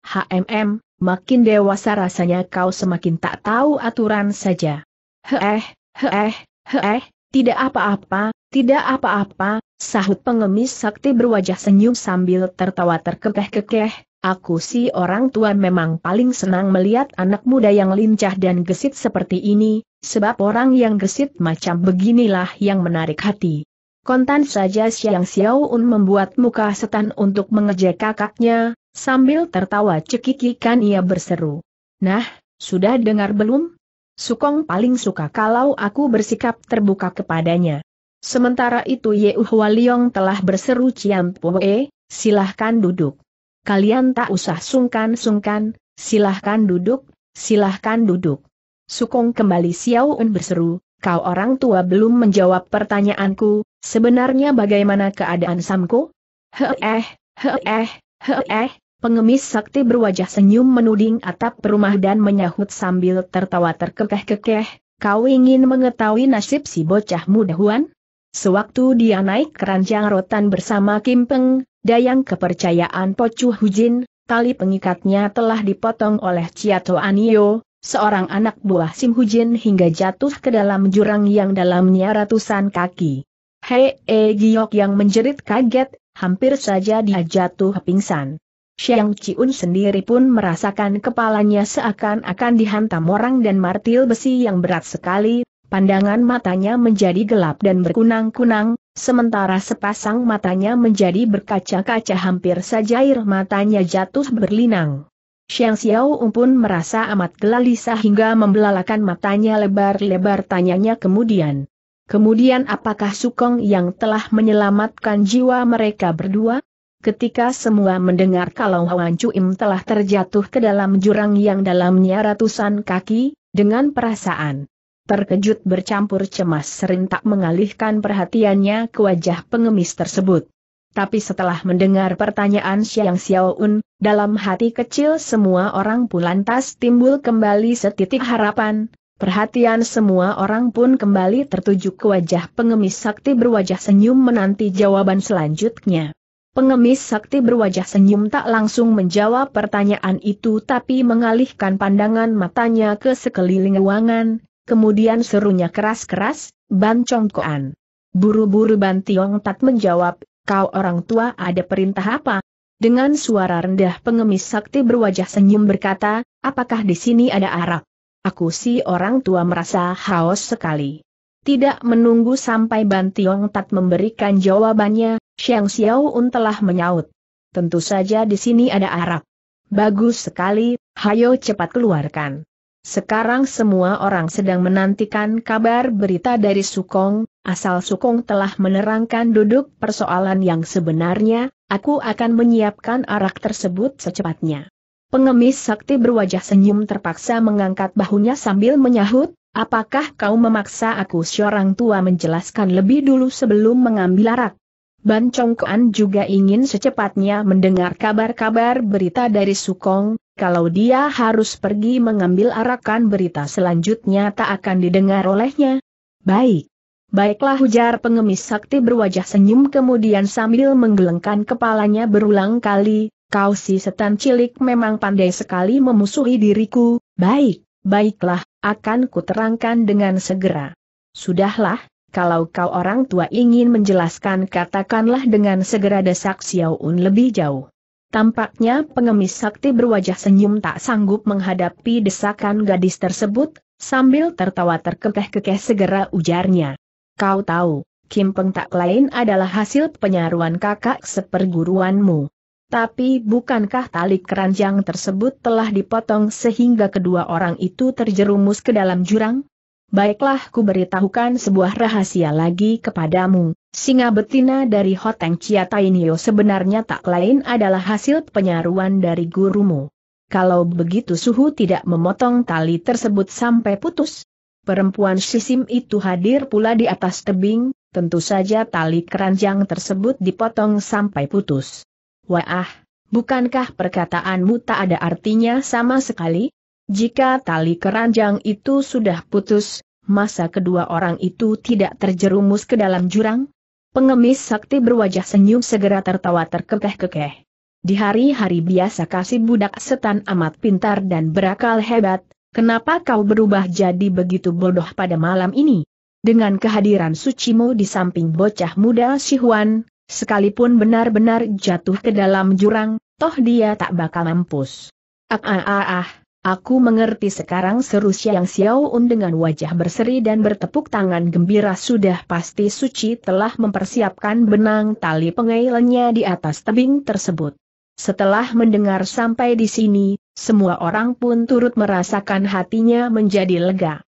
[SPEAKER 1] HMM, makin dewasa rasanya kau semakin tak tahu aturan saja. Heeh, heeh, heeh, tidak apa-apa, tidak apa-apa, sahut pengemis sakti berwajah senyum sambil tertawa terkekeh-kekeh, aku si orang tua memang paling senang melihat anak muda yang lincah dan gesit seperti ini, sebab orang yang gesit macam beginilah yang menarik hati. Kontan saja Xiang Xiaoun membuat muka setan untuk mengejek kakaknya, sambil tertawa cekikikan ia berseru. Nah, sudah dengar belum? Sukong paling suka kalau aku bersikap terbuka kepadanya. Sementara itu Ye Liong telah berseru Ciam Poe, silahkan duduk. Kalian tak usah sungkan-sungkan, silahkan duduk, silahkan duduk. Sukong kembali Xiaoun berseru, kau orang tua belum menjawab pertanyaanku, Sebenarnya bagaimana keadaan Samko? Heeh, heeh, heeh, pengemis sakti berwajah senyum menuding atap rumah dan menyahut sambil tertawa terkekeh-kekeh, kau ingin mengetahui nasib si bocah muda Huan? Sewaktu dia naik keranjang rotan bersama Kim Peng, dayang kepercayaan Pocu Hujin, tali pengikatnya telah dipotong oleh Ciato Anio, seorang anak buah Sim Hujin hingga jatuh ke dalam jurang yang dalamnya ratusan kaki. Hei E Giok yang menjerit kaget, hampir saja dia jatuh pingsan. Xiang Ciun sendiri pun merasakan kepalanya seakan-akan dihantam orang dan martil besi yang berat sekali, pandangan matanya menjadi gelap dan berkunang-kunang, sementara sepasang matanya menjadi berkaca-kaca hampir saja air matanya jatuh berlinang. Xiang Xiao pun merasa amat gelisah hingga membelalakan matanya lebar-lebar tanyanya kemudian. Kemudian apakah Sukong yang telah menyelamatkan jiwa mereka berdua? Ketika semua mendengar kalau Wan Im telah terjatuh ke dalam jurang yang dalamnya ratusan kaki, dengan perasaan terkejut bercampur cemas serentak mengalihkan perhatiannya ke wajah pengemis tersebut. Tapi setelah mendengar pertanyaan Xiang Xiaoun, dalam hati kecil semua orang pun lantas timbul kembali setitik harapan, Perhatian semua orang pun kembali tertuju ke wajah pengemis sakti berwajah senyum menanti jawaban selanjutnya. Pengemis sakti berwajah senyum tak langsung menjawab pertanyaan itu tapi mengalihkan pandangan matanya ke sekeliling ruangan, kemudian serunya keras-keras, Ban Congkoan. Buru-buru Ban Tiong Tat menjawab, kau orang tua ada perintah apa? Dengan suara rendah pengemis sakti berwajah senyum berkata, apakah di sini ada Arab? Aku si orang tua merasa haus sekali. Tidak menunggu sampai Ban Tiong Tat memberikan jawabannya, Xiang Xiaoun telah menyaut. Tentu saja di sini ada Arab. Bagus sekali, hayo cepat keluarkan. Sekarang semua orang sedang menantikan kabar berita dari Sukong, asal Sukong telah menerangkan duduk persoalan yang sebenarnya, aku akan menyiapkan arak tersebut secepatnya. Pengemis sakti berwajah senyum terpaksa mengangkat bahunya sambil menyahut, apakah kau memaksa aku seorang tua menjelaskan lebih dulu sebelum mengambil arak? Ban juga ingin secepatnya mendengar kabar-kabar berita dari Sukong, kalau dia harus pergi mengambil arakan berita selanjutnya tak akan didengar olehnya. Baik. Baiklah ujar pengemis sakti berwajah senyum kemudian sambil menggelengkan kepalanya berulang kali, kau si setan cilik memang pandai sekali memusuhi diriku, baik, baiklah, akan kuterangkan dengan segera. Sudahlah, kalau kau orang tua ingin menjelaskan katakanlah dengan segera desak Xiaoun lebih jauh. Tampaknya pengemis sakti berwajah senyum tak sanggup menghadapi desakan gadis tersebut, sambil tertawa terkekeh-kekeh segera ujarnya. Kau tahu, Kim Peng tak lain adalah hasil penyaruan kakak seperguruanmu. Tapi bukankah tali keranjang tersebut telah dipotong sehingga kedua orang itu terjerumus ke dalam jurang? Baiklah ku beritahukan sebuah rahasia lagi kepadamu. Singa betina dari Hoteng Chiatainio sebenarnya tak lain adalah hasil penyaruan dari gurumu. Kalau begitu suhu tidak memotong tali tersebut sampai putus, perempuan sisim itu hadir pula di atas tebing, tentu saja tali keranjang tersebut dipotong sampai putus. Wah, bukankah perkataanmu tak ada artinya sama sekali? Jika tali keranjang itu sudah putus, masa kedua orang itu tidak terjerumus ke dalam jurang? Pengemis sakti berwajah senyum segera tertawa terkekeh-kekeh. Di hari-hari biasa kasih budak setan amat pintar dan berakal hebat, kenapa kau berubah jadi begitu bodoh pada malam ini? Dengan kehadiran sucimu di samping bocah muda Sihuan, Sekalipun benar-benar jatuh ke dalam jurang, toh dia tak bakal mampus. Ah ah ah ah, aku mengerti sekarang seru Yang Xiaoun dengan wajah berseri dan bertepuk tangan gembira sudah pasti Suci telah mempersiapkan benang tali pengailannya di atas tebing tersebut. Setelah mendengar sampai di sini, semua orang pun turut merasakan hatinya menjadi lega.